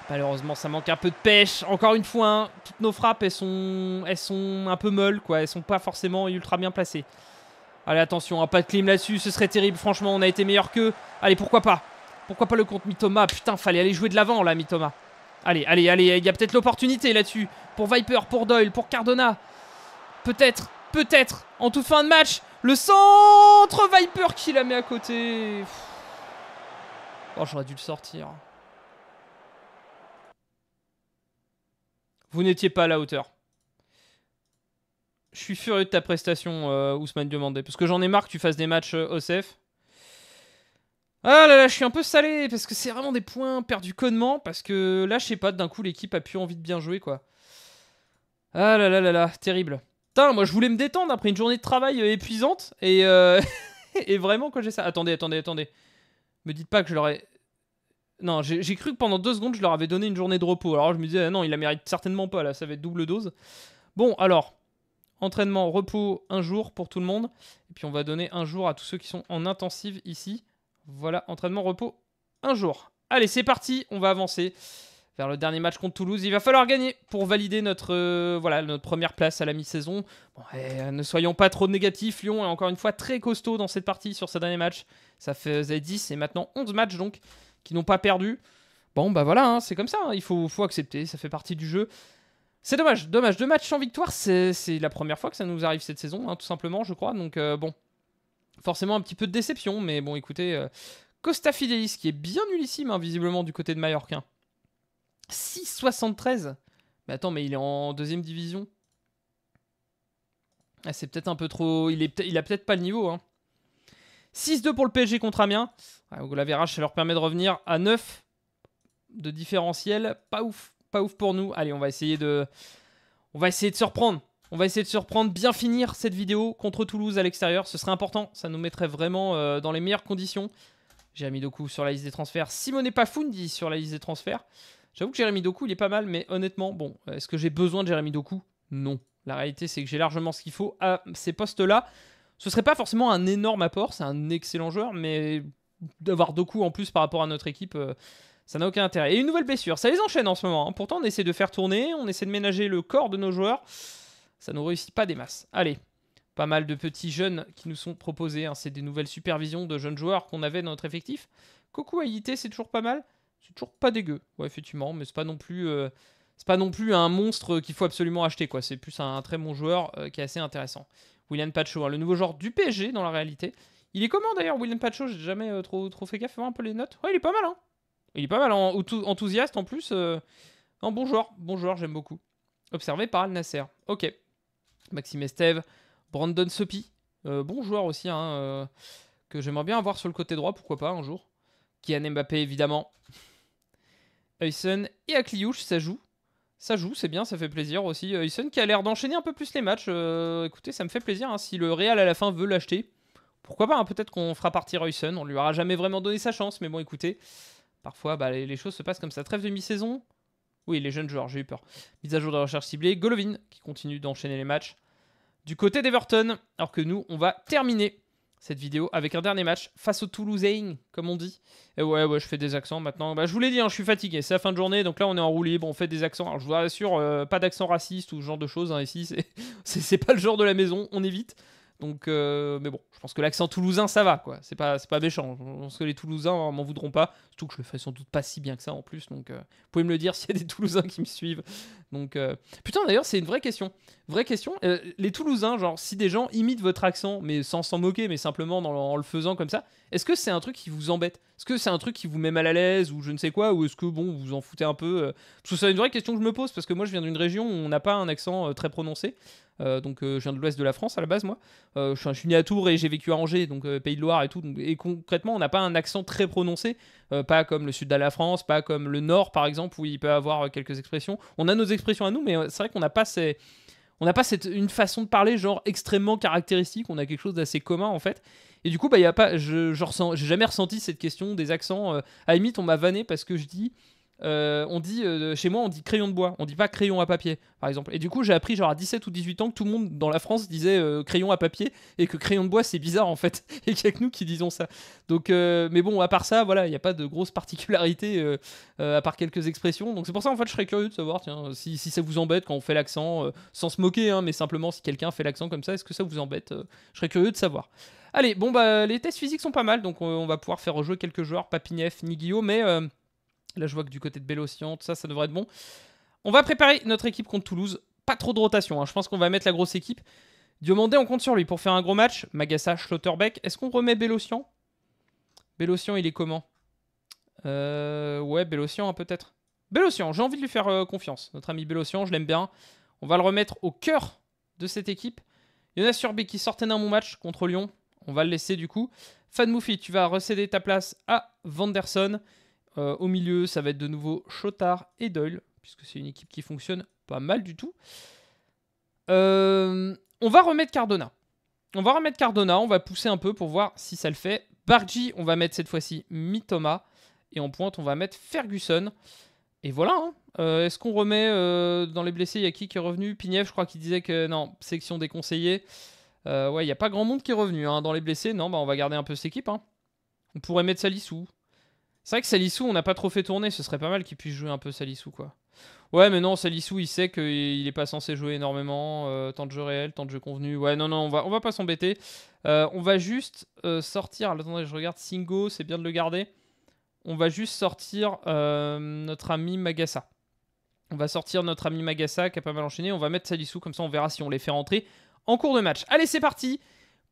Malheureusement, ça manque un peu de pêche. Encore une fois, hein, toutes nos frappes, elles sont, elles sont un peu molles, quoi. Elles sont pas forcément ultra bien placées. Allez, attention, hein, pas de clim là-dessus, ce serait terrible. Franchement, on a été meilleur qu'eux. Allez, pourquoi pas Pourquoi pas le compte Mitoma Putain, fallait aller jouer de l'avant là, Mitoma. Allez, allez, allez, il y a peut-être l'opportunité là-dessus. Pour Viper, pour Doyle, pour Cardona. Peut-être, peut-être, en toute fin de match, le centre Viper qui la met à côté. Oh, j'aurais dû le sortir. Vous n'étiez pas à la hauteur. Je suis furieux de ta prestation, euh, Ousmane demandait, parce que j'en ai marre que tu fasses des matchs Osef. Euh, ah là là, je suis un peu salé, parce que c'est vraiment des points perdus connement, parce que là, je sais pas, d'un coup, l'équipe a plus envie de bien jouer, quoi. Ah là là là là, terrible. Putain, moi, je voulais me détendre après une journée de travail euh, épuisante, et, vraiment, quand j'ai ça... Attendez, attendez, attendez. Me dites pas que je leur ai... Non, j'ai cru que pendant deux secondes, je leur avais donné une journée de repos. Alors je me disais, ah non, il la mérite certainement pas, là, ça va être double dose. Bon, alors, Entraînement, repos, un jour pour tout le monde. Et puis on va donner un jour à tous ceux qui sont en intensive ici. Voilà, entraînement, repos, un jour. Allez, c'est parti, on va avancer vers le dernier match contre Toulouse. Il va falloir gagner pour valider notre, euh, voilà, notre première place à la mi-saison. Eh, ne soyons pas trop négatifs. Lyon est encore une fois très costaud dans cette partie sur ce dernier match. Ça faisait 10 et maintenant 11 matchs donc qui n'ont pas perdu. Bon, bah voilà, hein, c'est comme ça. Hein. Il faut accepter, ça fait partie du jeu. C'est dommage, dommage. Deux matchs sans victoire, c'est la première fois que ça nous arrive cette saison, hein, tout simplement, je crois. Donc euh, bon, forcément un petit peu de déception, mais bon, écoutez, euh, Costa Fidelis qui est bien nullissime, hein, visiblement, du côté de Mallorquin. 6 6,73 Mais attends, mais il est en deuxième division. Ah, c'est peut-être un peu trop. Il, est, il a peut-être pas le niveau. Hein. 6-2 pour le PSG contre Amiens. Ah, la VRH, ça leur permet de revenir à 9 de différentiel. Pas ouf pas ouf pour nous. Allez, on va essayer de, on va essayer de surprendre. On va essayer de surprendre, bien finir cette vidéo contre Toulouse à l'extérieur. Ce serait important, ça nous mettrait vraiment euh, dans les meilleures conditions. Jérémy Doku sur la liste des transferts. Simone Pafundi sur la liste des transferts. J'avoue que Jérémy Doku, il est pas mal, mais honnêtement, bon, est-ce que j'ai besoin de Jérémy Doku Non. La réalité, c'est que j'ai largement ce qu'il faut à ces postes-là. Ce serait pas forcément un énorme apport, c'est un excellent joueur, mais d'avoir Doku en plus par rapport à notre équipe, euh, ça n'a aucun intérêt. Et une nouvelle blessure. Ça les enchaîne en ce moment. Hein. Pourtant, on essaie de faire tourner, on essaie de ménager le corps de nos joueurs. Ça ne réussit pas des masses. Allez, pas mal de petits jeunes qui nous sont proposés. Hein. C'est des nouvelles supervisions de jeunes joueurs qu'on avait dans notre effectif. Coco Aïté, c'est toujours pas mal. C'est toujours pas dégueu. Ouais, effectivement, mais c'est pas non plus. Euh, c'est pas non plus un monstre qu'il faut absolument acheter, quoi. C'est plus un, très bon joueur euh, qui est assez intéressant. William Pacho, hein, le nouveau joueur du PSG dans la réalité. Il est comment d'ailleurs, William Pacho J'ai jamais euh, trop, trop fait gaffe. Voir un peu les notes. Ouais, il est pas mal, hein. Il est pas mal enthousiaste en plus. un euh, bon joueur, j'aime beaucoup. Observé par Al Nasser. Ok. Maxime Estève, Brandon Sopi, Bonjour euh, bon joueur aussi, hein, euh, que j'aimerais bien avoir sur le côté droit, pourquoi pas un jour. Kian Mbappé évidemment. Heysen et Akliouche, ça joue. Ça joue, c'est bien, ça fait plaisir aussi. Heysen qui a l'air d'enchaîner un peu plus les matchs. écoutez, ça me fait plaisir. Hein. si le Real à la fin veut l'acheter, pourquoi pas hein. Peut-être qu'on fera partir Heysen. On lui aura jamais vraiment donné sa chance, mais bon, écoutez. Parfois, bah, les, choses se passent comme ça. Trêve de mi-saison Oui, les jeunes joueurs, j'ai eu peur. Mise à jour de recherche ciblée. Golovin, qui continue d'enchaîner les matchs. Du côté d'Everton, alors que nous, on va terminer cette vidéo avec un dernier match face au Toulousain, comme on dit. Et ouais, ouais, je fais des accents maintenant. Bah, je vous l'ai dit, hein, je suis fatigué, c'est la fin de journée, donc là on est en roue libre, on fait des accents. Alors je vous rassure, euh, pas d'accent raciste ou ce genre de choses, hein, ici, c'est pas le genre de la maison, on évite. Donc, euh, mais bon, je pense que l'accent toulousain, ça va, quoi. C'est pas, pas méchant. Je pense que les Toulousains m'en voudront pas. Surtout que je le fais sans doute pas si bien que ça en plus. Donc, euh, vous pouvez me le dire s'il y a des Toulousains qui me suivent. Donc, euh, putain, d'ailleurs, c'est une vraie question. Vraie question. Euh, les Toulousains, genre, si des gens imitent votre accent, mais sans s'en moquer, mais simplement en le faisant comme ça, est-ce que c'est un truc qui vous embête Est-ce que c'est un truc qui vous met mal à l'aise ou je ne sais quoi Ou est-ce que, bon, vous vous en foutez un peu tout euh? c'est une vraie question que je me pose, parce que moi, je viens d'une région où on n'a pas un accent très prononcé. donc, je viens de l'ouest de la France à la base, moi. Je suis, né à Tours et j'ai vécu à Angers, donc Pays de Loire et tout. et concrètement, on n'a pas un accent très prononcé, pas comme le sud de la France, pas comme le nord, par exemple, où il peut avoir quelques expressions. On a nos expression à nous, mais euh, c'est vrai qu'on n'a pas On n'a pas cette, une façon de parler genre extrêmement caractéristique, on a quelque chose d'assez commun en fait. Et du coup, bah, y a pas, je, j'ai jamais ressenti cette question des accents. Euh, à la limite, on m'a vanné parce que je dis euh, on dit euh, chez moi on dit crayon de bois, on dit pas crayon à papier par exemple. Et du coup j'ai appris genre à 17 ou 18 ans que tout le monde dans la France disait euh, crayon à papier et que crayon de bois c'est bizarre en fait et qu'il y a que nous qui disons ça. Donc mais bon à part ça voilà il n'y a pas de grosses particularités à part quelques expressions. Donc c'est pour ça en fait je serais curieux de savoir tiens si, ça vous embête quand on fait l'accent sans se moquer hein, mais simplement si quelqu'un fait l'accent comme ça est-ce que ça vous embête Je serais curieux de savoir. Allez bon bah les tests physiques sont pas mal donc on, va pouvoir faire rejouer quelques joueurs Papinef, Guillaume mais Là, je vois que du côté de Bélocian, tout ça, ça devrait être bon. On va préparer notre équipe contre Toulouse. Pas trop de rotation. Hein. Je pense qu'on va mettre la grosse équipe. Diomandé, on compte sur lui pour faire un gros match. Magassa, Schlotterbeck. Est-ce qu'on remet Bélocian Bélocian, il est comment euh, Ouais, Bélocian, hein, peut-être. Bélocian, j'ai envie de lui faire euh, confiance. Notre ami Bélocian, je l'aime bien. On va le remettre au cœur de cette équipe. Jonas Urbi qui sortait d'un bon match contre Lyon. On va le laisser du coup. Fan Moufi, tu vas recéder ta place à Vanderson. Euh, au milieu, ça va être de nouveau Chotard et Doyle, puisque c'est une équipe qui fonctionne pas mal du tout. Euh, on va remettre Cardona. On va remettre Cardona, on va pousser un peu pour voir si ça le fait. Bargie, on va mettre cette fois-ci Mitoma. Et en pointe, on va mettre Ferguson. Et voilà. Hein. Euh, est-ce qu'on remet dans les blessés Il y a qui qui est revenu Piniev, je crois qu'il disait que non, section des conseillers. ouais, il n'y a pas grand monde qui est revenu. Hein. Dans les blessés, non, bah, on va garder un peu cette équipe. Hein. On pourrait mettre Salissou. C'est vrai que Salissou, on n'a pas trop fait tourner. Ce serait pas mal qu'il puisse jouer un peu Salissou, quoi. Ouais, mais non, Salissou, il sait qu'il n'est pas censé jouer énormément. Euh, tant de jeux réel, tant de jeux convenus. Ouais, non, non, on va, on va pas s'embêter. Euh, on va juste euh, sortir. Attendez, je regarde Singo, c'est bien de le garder. On va juste sortir notre ami Magassa. On va sortir notre ami Magassa qui a pas mal enchaîné. On va mettre Salissou, comme ça on verra si on les fait rentrer en cours de match. Allez, c'est parti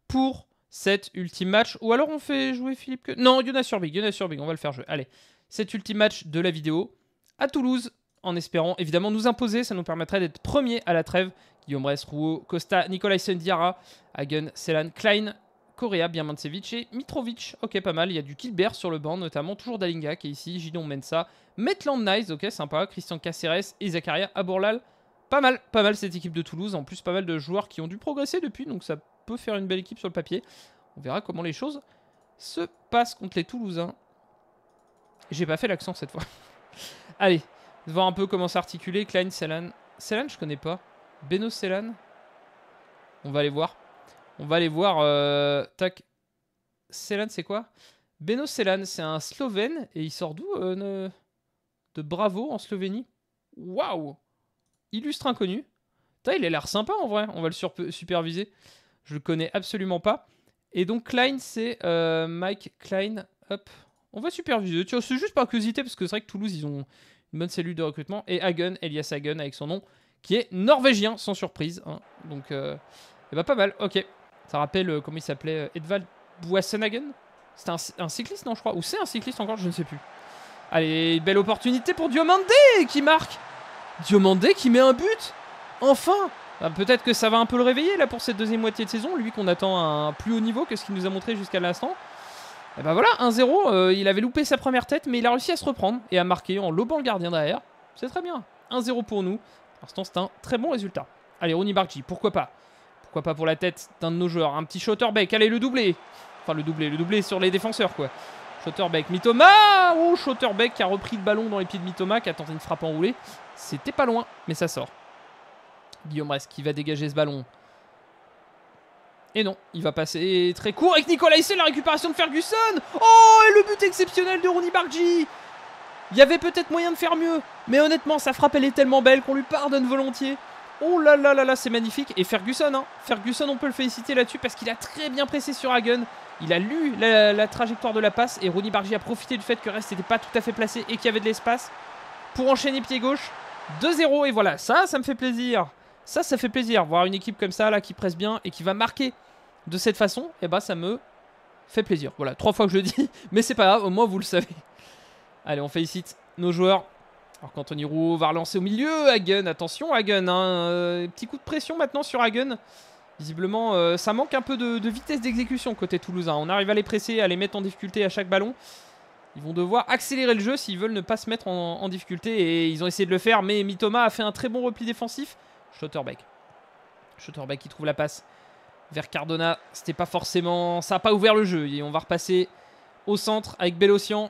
pour cet ultime match. Ou alors on fait jouer Philippe que... Non, Yona Surbig, Yona Surbig, on va le faire jouer. Allez, cet ultime match de la vidéo à Toulouse, en espérant évidemment nous imposer. Ça nous permettrait d'être premier à la trêve. Guillaume Brest, Rouault, Costa, Nikolai Sendiara, Hagen, Selan, Klein, Correa, Biamantsevic et Mitrovic. Ok, pas mal. Il y a du Kilbert sur le banc, notamment. Toujours Dalinga qui est ici. Gidon Mensa, Maitland Nice, ok, sympa. Christian Caceres et Zakaria Abourlal. Pas mal, pas mal cette équipe de Toulouse. En plus, pas mal de joueurs qui ont dû progresser depuis, donc ça faire une belle équipe sur le papier. On verra comment les choses se passent contre les Toulousains. J'ai pas fait l'accent cette fois. Allez, voir un peu comment s'articuler. Klein, Selan. Selan, je connais pas. Beno Selan. On va aller voir. On va aller voir. Euh, tac. Selan, c'est quoi Beno Selan, c'est un Slovène. Et il sort d'où euh, De Bravo en Slovénie. Waouh Illustre inconnu. il a l'air sympa en vrai. On va le superviser. Je le connais absolument pas. Et donc Klein, c'est euh, Mike Klein. Hop, on va superviser. Tu vois, c'est juste par curiosité parce que c'est vrai que Toulouse, ils ont une bonne cellule de recrutement. Et Hagen, Elias Hagen avec son nom, qui est norvégien, sans surprise. Hein. Donc, bah, pas mal. Ok. Ça rappelle euh, comment il s'appelait Edvald Boissenhagen C'était un, cycliste, non, je crois. Ou c'est un cycliste encore, je ne sais plus. Allez, belle opportunité pour Diomandé qui marque. Diomandé qui met un but. Enfin bah, peut-être que ça va un peu le réveiller là pour cette deuxième moitié de saison, lui qu'on attend à un plus haut niveau que ce qu'il nous a montré jusqu'à l'instant. Et eh ben voilà, 1-0, euh, il avait loupé sa première tête, mais il a réussi à se reprendre et à marquer en lobant le gardien derrière. C'est très bien. 1-0 pour nous. Pour l'instant, c'est un très bon résultat. Allez, Rony Bargi, pourquoi pas Pourquoi pas pour la tête d'un de nos joueurs Un petit shotterback, allez, le doublé Enfin, le doublé, le doublé sur les défenseurs, quoi. Shotterback, Mitoma Oh, shotterback qui a repris le ballon dans les pieds de Mitoma, qui a tenté une frappe enroulée. C'était pas loin, mais ça sort. Guillaume Rest qui va dégager ce ballon. Et non, il va passer très court avec Nicolas C'est la récupération de Ferguson. Oh, et le but exceptionnel de Rooney Bargi. Il y avait peut-être moyen de faire mieux, mais honnêtement, sa frappe, elle est tellement belle qu'on lui pardonne volontiers. Oh là là là là, c'est magnifique. Et Ferguson, hein. Ferguson, on peut le féliciter là-dessus parce qu'il a très bien pressé sur Hagen. Il a lu la, trajectoire de la passe et Rooney Bargi a profité du fait que Rest n'était pas tout à fait placé et qu'il y avait de l'espace pour enchaîner pied gauche. 2-0 et voilà, ça, ça me fait plaisir. Ça, ça fait plaisir. Voir une équipe comme ça, là, qui presse bien et qui va marquer de cette façon, et eh ben, ça me fait plaisir. Voilà, trois fois que je le dis, mais c'est pas grave, au moins vous le savez. Allez, on félicite nos joueurs. Alors qu'Anthony Roux va relancer au milieu, Hagen, attention Hagen, hein, euh, petit coup de pression maintenant sur Hagen. Visiblement, euh, ça manque un peu de, vitesse d'exécution côté toulousain. Hein. On arrive à les presser, à les mettre en difficulté à chaque ballon. Ils vont devoir accélérer le jeu s'ils veulent ne pas se mettre en, en, difficulté. Et ils ont essayé de le faire, mais Mitoma a fait un très bon repli défensif. Schotterbeck. Schotterbeck qui trouve la passe vers Cardona. C'était pas forcément. Ça n'a pas ouvert le jeu. Et on va repasser au centre avec Bellocian.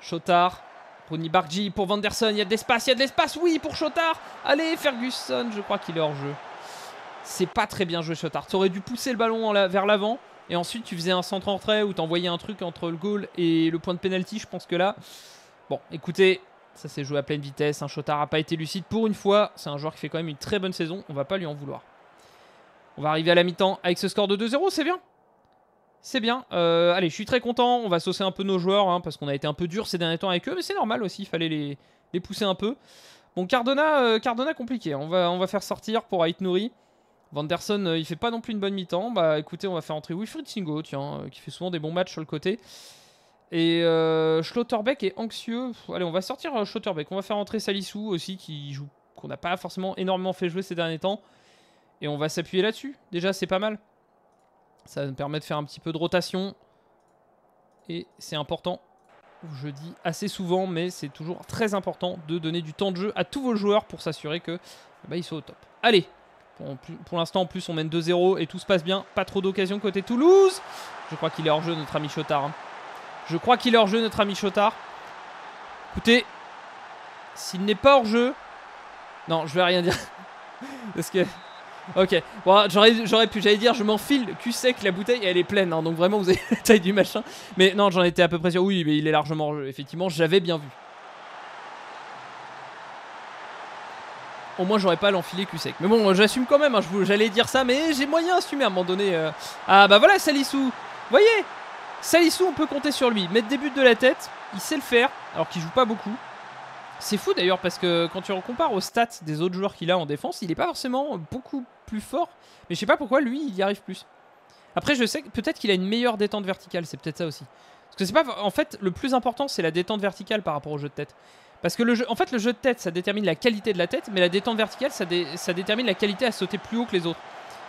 Chotard. Bruni Bargi pour Vanderson. Il y a de l'espace. Il y a de l'espace. Oui, pour Chotard. Allez, Ferguson. Je crois qu'il est hors jeu. C'est pas très bien joué, Chotard. Tu aurais dû pousser le ballon vers l'avant. Et ensuite, tu faisais un centre entrée où ou t'envoyais un truc entre le goal et le point de pénalty. Je pense que là. Bon, écoutez, ça s'est joué à pleine vitesse. Un Chotard n'a pas été lucide pour une fois. C'est un joueur qui fait quand même une très bonne saison. On va pas lui en vouloir. On va arriver à la mi-temps avec ce score de 2-0. C'est bien. C'est bien. Euh, allez, je suis très content. On va saucer un peu nos joueurs hein, parce qu'on a été un peu dur ces derniers temps avec eux. Mais c'est normal aussi. Il fallait les, pousser un peu. Bon, Cardona, euh, Cardona compliqué. On va, on va faire sortir pour Ait Nouri. Vanderson, euh, il fait pas non plus une bonne mi-temps. Bah écoutez, on va faire entrer Wilfried Singo, tiens, qui fait souvent des bons matchs sur le côté. Et euh, Schlotterbeck est anxieux. Allez, on va sortir euh, Schlotterbeck. On va faire entrer Salissou aussi, qui joue, qu'on n'a pas forcément énormément fait jouer ces derniers temps. Et on va s'appuyer là-dessus. Déjà, c'est pas mal. Ça nous permet de faire un petit peu de rotation. Et c'est important. Je dis assez souvent, mais c'est toujours très important de donner du temps de jeu à tous vos joueurs pour s'assurer que bah, ils sont au top. Allez, pour, l'instant, en plus, on mène 2-0 et tout se passe bien. Pas trop d'occasion côté Toulouse. Je crois qu'il est hors jeu, notre ami Chotard. Hein. Je crois qu'il est hors jeu, notre ami Chotard. Écoutez, s'il n'est pas hors jeu. Non, je vais rien dire. Parce que. Ok, bon, j'aurais pu, j'allais dire, je m'enfile Q sec la bouteille elle est pleine, hein, donc vraiment vous avez la taille du machin. Mais non, j'en étais à peu près sûr. Oui, mais il est largement hors jeu, effectivement, j'avais bien vu. au moins j'aurais pas l'enfilé Q sec. Mais bon, euh, j'assume quand même, hein, j'allais dire ça, mais j'ai moyen d'assumer à un moment donné. Euh. Ah bah voilà, Salissou Voyez Salissou, on peut compter sur lui. Mettre des buts de la tête, il sait le faire, alors qu'il joue pas beaucoup. C'est fou d'ailleurs parce que quand tu compares aux stats des autres joueurs qu'il a en défense, il est pas forcément beaucoup plus fort. Mais je sais pas pourquoi lui, il y arrive plus. Après, je sais peut-être qu'il a une meilleure détente verticale, c'est peut-être ça aussi. Parce que c'est pas, en fait, le plus important, c'est la détente verticale par rapport au jeu de tête. Parce que le jeu, en fait, le jeu de tête, ça détermine la qualité de la tête, mais la détente verticale, ça, ça détermine la qualité à sauter plus haut que les autres.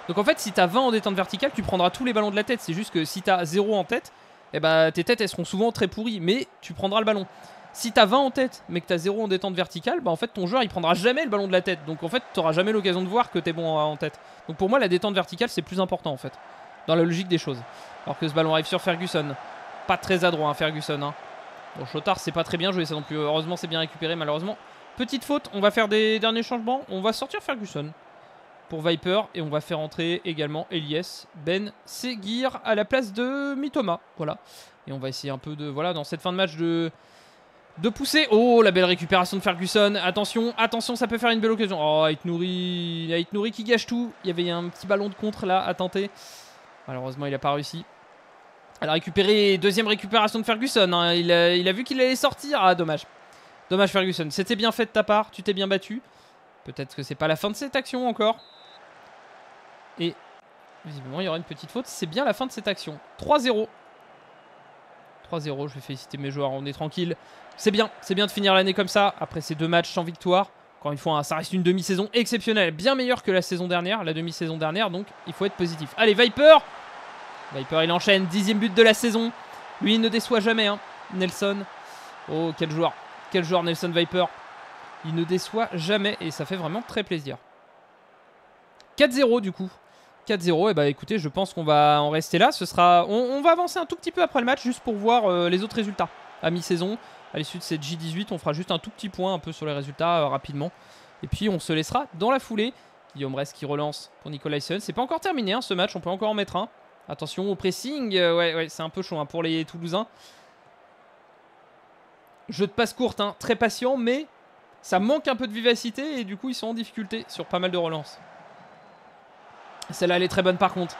Donc en fait, si t'as 20 en détente verticale, tu prendras tous les ballons de la tête. C'est juste que si t'as 0 en tête, eh bah, tes têtes elles seront souvent très pourries, mais tu prendras le ballon. Si t'as 20 en tête, mais que t'as 0 en détente verticale, bah en fait ton joueur il prendra jamais le ballon de la tête. Donc en fait t'auras jamais l'occasion de voir que t'es bon en tête. Donc pour moi la détente verticale c'est plus important en fait, dans la logique des choses. Alors que ce ballon arrive sur Ferguson, pas très adroit hein, Ferguson. Hein. Bon Chotard c'est pas très bien joué ça non plus. Heureusement c'est bien récupéré malheureusement. Petite faute, on va faire des derniers changements. On va sortir Ferguson pour Viper. Et on va faire entrer également Elias Ben Seguir à la place de Mitoma. Voilà. Et on va essayer un peu de... Voilà, dans cette fin de match de... De pousser. Oh, la belle récupération de Ferguson. Attention, attention, ça peut faire une belle occasion. Oh, il il qui gâche tout. Il y avait un petit ballon de contre là à tenter. Malheureusement, il n'a pas réussi. Elle a récupéré, deuxième récupération de Ferguson. Hein. Il, a, il, a, vu qu'il allait sortir. Ah, dommage. Dommage, Ferguson. C'était bien fait de ta part. Tu t'es bien battu. Peut-être que c'est pas la fin de cette action encore. Et visiblement, il y aura une petite faute. C'est bien la fin de cette action. 3-0. 3-0, je vais féliciter mes joueurs, on est tranquille. C'est bien, c'est bien de finir l'année comme ça, après ces deux matchs sans victoire. Encore une fois, ça reste une demi-saison exceptionnelle, bien meilleure que la saison dernière, la demi-saison dernière, donc il faut être positif. Allez, Viper Viper, il enchaîne, dixième but de la saison. Lui, il ne déçoit jamais, hein. Nelson. Oh, quel joueur, quel joueur Nelson Viper. Il ne déçoit jamais et ça fait vraiment très plaisir. 4-0 du coup 4-0, et bah écoutez, je pense qu'on va en rester là. Ce sera, on, va avancer un tout petit peu après le match juste pour voir euh, les autres résultats à mi-saison. À l'issue de cette J18, on fera juste un tout petit point un peu sur les résultats euh, rapidement. Et puis on se laissera dans la foulée. Guillaume Rest qui relance pour Nicolas C'est pas encore terminé hein, ce match, on peut encore en mettre un. Attention au pressing, euh, ouais, ouais, c'est un peu chaud hein, pour les Toulousains. Jeu de passe courte, hein, très patient, mais ça manque un peu de vivacité et du coup ils sont en difficulté sur pas mal de relances. Celle-là, elle est très bonne par contre.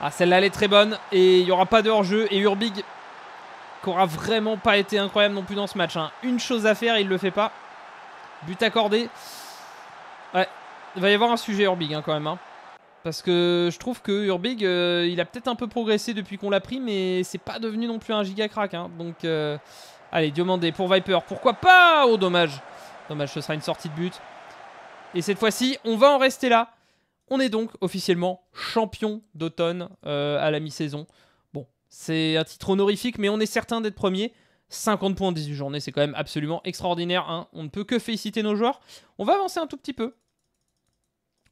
Ah, celle-là, elle est très bonne. Et il n'y aura pas de hors-jeu. Et Urbig, qui aura vraiment pas été incroyable non plus dans ce match. Hein. Une chose à faire, il le fait pas. But accordé. Ouais, il va y avoir un sujet Urbig hein, quand même. Hein. Parce que je trouve que Urbig, euh, il a peut-être un peu progressé depuis qu'on l'a pris, mais c'est pas devenu non plus un giga crack. Donc, euh, allez, Diomandé pour Viper. Pourquoi pas Oh, dommage. Dommage, ce sera une sortie de but. Et cette fois-ci, on va en rester là. On est donc officiellement champion d'automne euh, à la mi-saison. Bon, c'est un titre honorifique, mais on est certain d'être premier. 50 points en 18 journées, c'est quand même absolument extraordinaire. Hein. On ne peut que féliciter nos joueurs. On va avancer un tout petit peu.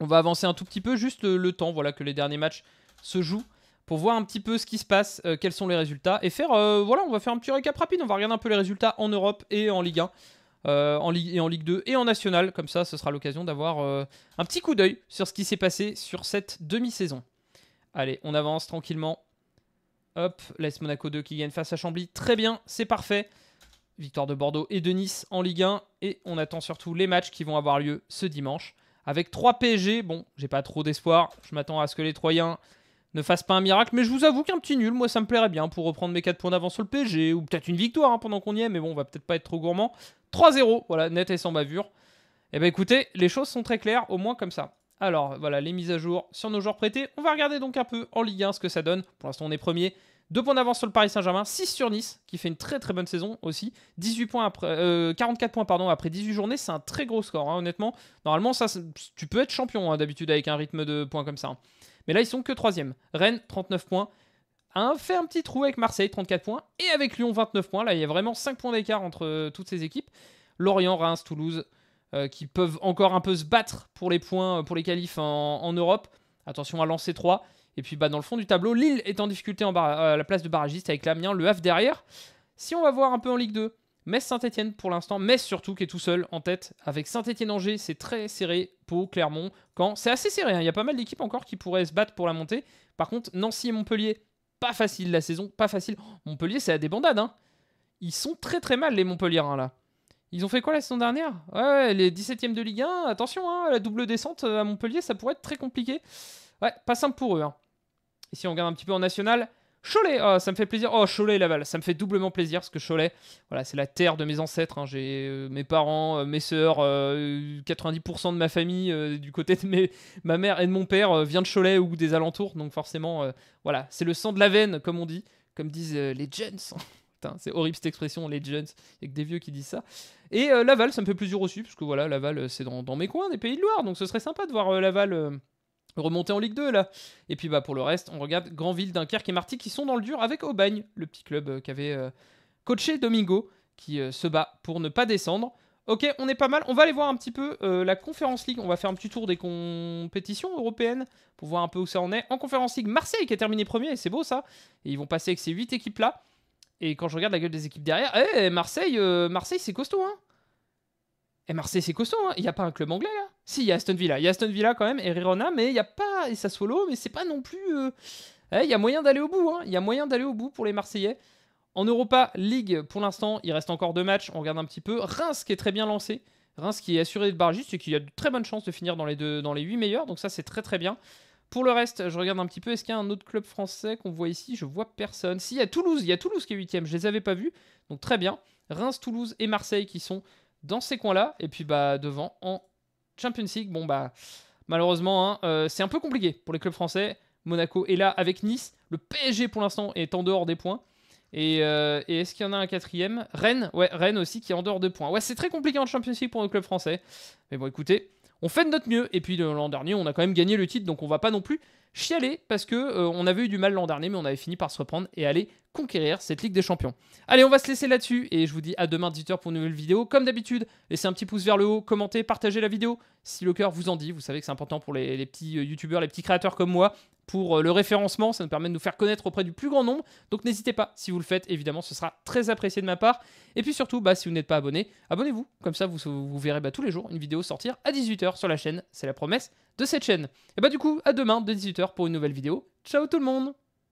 On va avancer un tout petit peu, juste le, temps voilà, que les derniers matchs se jouent pour voir un petit peu ce qui se passe, euh, quels sont les résultats. Et faire, euh, voilà, on va faire un petit récap rapide. On va regarder un peu les résultats en Europe et en Ligue 1. Euh, en Ligue et en Ligue 2 et en National. Comme ça, ce sera l'occasion d'avoir euh, un petit coup d'œil sur ce qui s'est passé sur cette demi-saison. Allez, on avance tranquillement. Hop, laisse Monaco 2 qui gagne face à Chambly. Très bien, c'est parfait. Victoire de Bordeaux et de Nice en Ligue 1. Et on attend surtout les matchs qui vont avoir lieu ce dimanche. Avec 3 PSG, bon, j'ai pas trop d'espoir. Je m'attends à ce que les Troyens ne fasse pas un miracle. Mais je vous avoue qu'un petit nul, moi, ça me plairait bien pour reprendre mes 4 points d'avance sur le PSG, ou peut-être une victoire hein, pendant qu'on y est, mais bon, on va peut-être pas être trop gourmand. 3-0, voilà, net et sans bavure. Eh ben écoutez, les choses sont très claires, au moins comme ça. Alors voilà, les mises à jour sur nos joueurs prêtés. On va regarder donc un peu en Ligue 1 ce que ça donne. Pour l'instant, on est premier. 2 points d'avance sur le Paris Saint-Germain, 6 sur Nice, qui fait une très très bonne saison aussi. 18 points après, 44 euh, points pardon, après 18 journées, c'est un très gros score, hein, honnêtement. Normalement, ça, tu peux être champion hein, d'habitude avec un rythme de points comme ça. Mais là, ils sont que troisième. Rennes, 39 points. Un, fait un petit trou avec Marseille, 34 points. Et avec Lyon, 29 points. Là, il y a vraiment 5 points d'écart entre euh, toutes ces équipes. Lorient, Reims, Toulouse, euh, qui peuvent encore un peu se battre pour les points, euh, pour les qualifs en, Europe. Attention à lancer 3. Et puis bah, dans le fond du tableau, Lille est en difficulté en à la place de barragiste avec l'Amiens, le Havre derrière. Si on va voir un peu en Ligue 2, Metz Saint-Etienne pour l'instant, Metz surtout qui est tout seul en tête avec Saint-Etienne-Angers, c'est très serré. pour Clermont, quand c'est assez serré. Hein. Il y a pas mal d'équipes encore qui pourraient se battre pour la montée. Par contre, Nancy et Montpellier, pas facile la saison, pas facile. Montpellier, c'est à des bandades. Hein. Ils sont très très mal les Montpellierains là. Ils ont fait quoi la saison dernière Ouais, les 17 e de Ligue 1, attention, hein, la double descente euh, à Montpellier, ça pourrait être très compliqué. Ouais, pas simple pour eux. Hein. Et si on regarde un petit peu en national, Cholet, ah, ça me fait plaisir. Oh, Cholet Laval, ça me fait doublement plaisir parce que Cholet, voilà, c'est la terre de mes ancêtres. Hein. J'ai euh, mes parents, euh, mes sœurs, 90% euh, de ma famille du côté de ma mère et de mon père vient de Cholet ou des alentours. Donc forcément, voilà, c'est le sang de la veine, comme on dit, comme disent les jeunes. c'est horrible cette expression, les jeunes. Il n'y a que des vieux qui disent ça. Et Laval, ça me fait plaisir aussi parce que voilà, Laval, c'est dans, dans, mes coins, des pays de Loire. Donc ce serait sympa de voir Laval remonter en Ligue 2 là. Et puis bah pour le reste, on regarde Grandville, Dunkerque et Marty qui sont dans le dur avec Aubagne, le petit club euh, qu'avait euh, coaché Domingo, qui euh, se bat pour ne pas descendre. Ok, on est pas mal. On va aller voir un petit peu la Conférence League. On va faire un petit tour des compétitions européennes pour voir un peu où ça en est. En Conférence League, Marseille qui a terminé premier, c'est beau ça. Et ils vont passer avec ces 8 équipes là. Et quand je regarde la gueule des équipes derrière, Eh Marseille, Marseille c'est costaud hein. Et Marseille, c'est costaud. Il hein. n'y a pas un club anglais là Si, il y a Aston Villa. Il y a Aston Villa quand même et Rirona, mais il n'y a pas. Et Sassuolo, mais c'est pas non plus. Il y a moyen d'aller au bout. Il y a moyen d'aller au bout pour les Marseillais. En Europa League, pour l'instant, il reste encore deux matchs. On regarde un petit peu. Reims qui est très bien lancé. Reims qui est assuré de c'est et qui a de très bonnes chances de finir dans les, deux, dans les 8 meilleurs. Donc ça, c'est très très bien. Pour le reste, je regarde un petit peu. Est-ce qu'il y a un autre club français qu'on voit ici Je vois personne. Si, il y a Toulouse. Il y a Toulouse qui est 8 Je les avais pas vus. Donc très bien. Reims, Toulouse et Marseille qui sont dans ces coins-là. Et puis bah, devant, en Champions League, bon, bah, malheureusement, hein, euh, c'est un peu compliqué pour les clubs français. Monaco est là avec Nice. Le PSG, pour l'instant, est en dehors des points. Et, euh, est-ce qu'il y en a un quatrième Rennes, ouais, Rennes aussi qui est en dehors de points. Ouais, c'est très compliqué en Champions League pour nos clubs français. Mais bon, écoutez, on fait de notre mieux. Et puis l'an dernier, on a quand même gagné le titre, donc on va pas non plus chialer parce que euh, on avait eu du mal l'an dernier, mais on avait fini par se reprendre et aller conquérir cette Ligue des Champions. Allez, on va se laisser là-dessus et je vous dis à demain 18h pour une nouvelle vidéo. Comme d'habitude, laissez un petit pouce vers le haut, commentez, partagez la vidéo si le cœur vous en dit. Vous savez que c'est important pour les, les petits euh, youtubeurs, les petits créateurs comme moi pour euh, le référencement. Ça nous permet de nous faire connaître auprès du plus grand nombre. Donc n'hésitez pas, si vous le faites, évidemment, ce sera très apprécié de ma part. Et puis surtout, bah, si vous n'êtes pas abonné, abonnez-vous. Comme ça, vous, verrez bah, tous les jours une vidéo sortir à 18h sur la chaîne. C'est la promesse de cette chaîne. Et bah du coup, à demain de 18h pour une nouvelle vidéo. Ciao tout le monde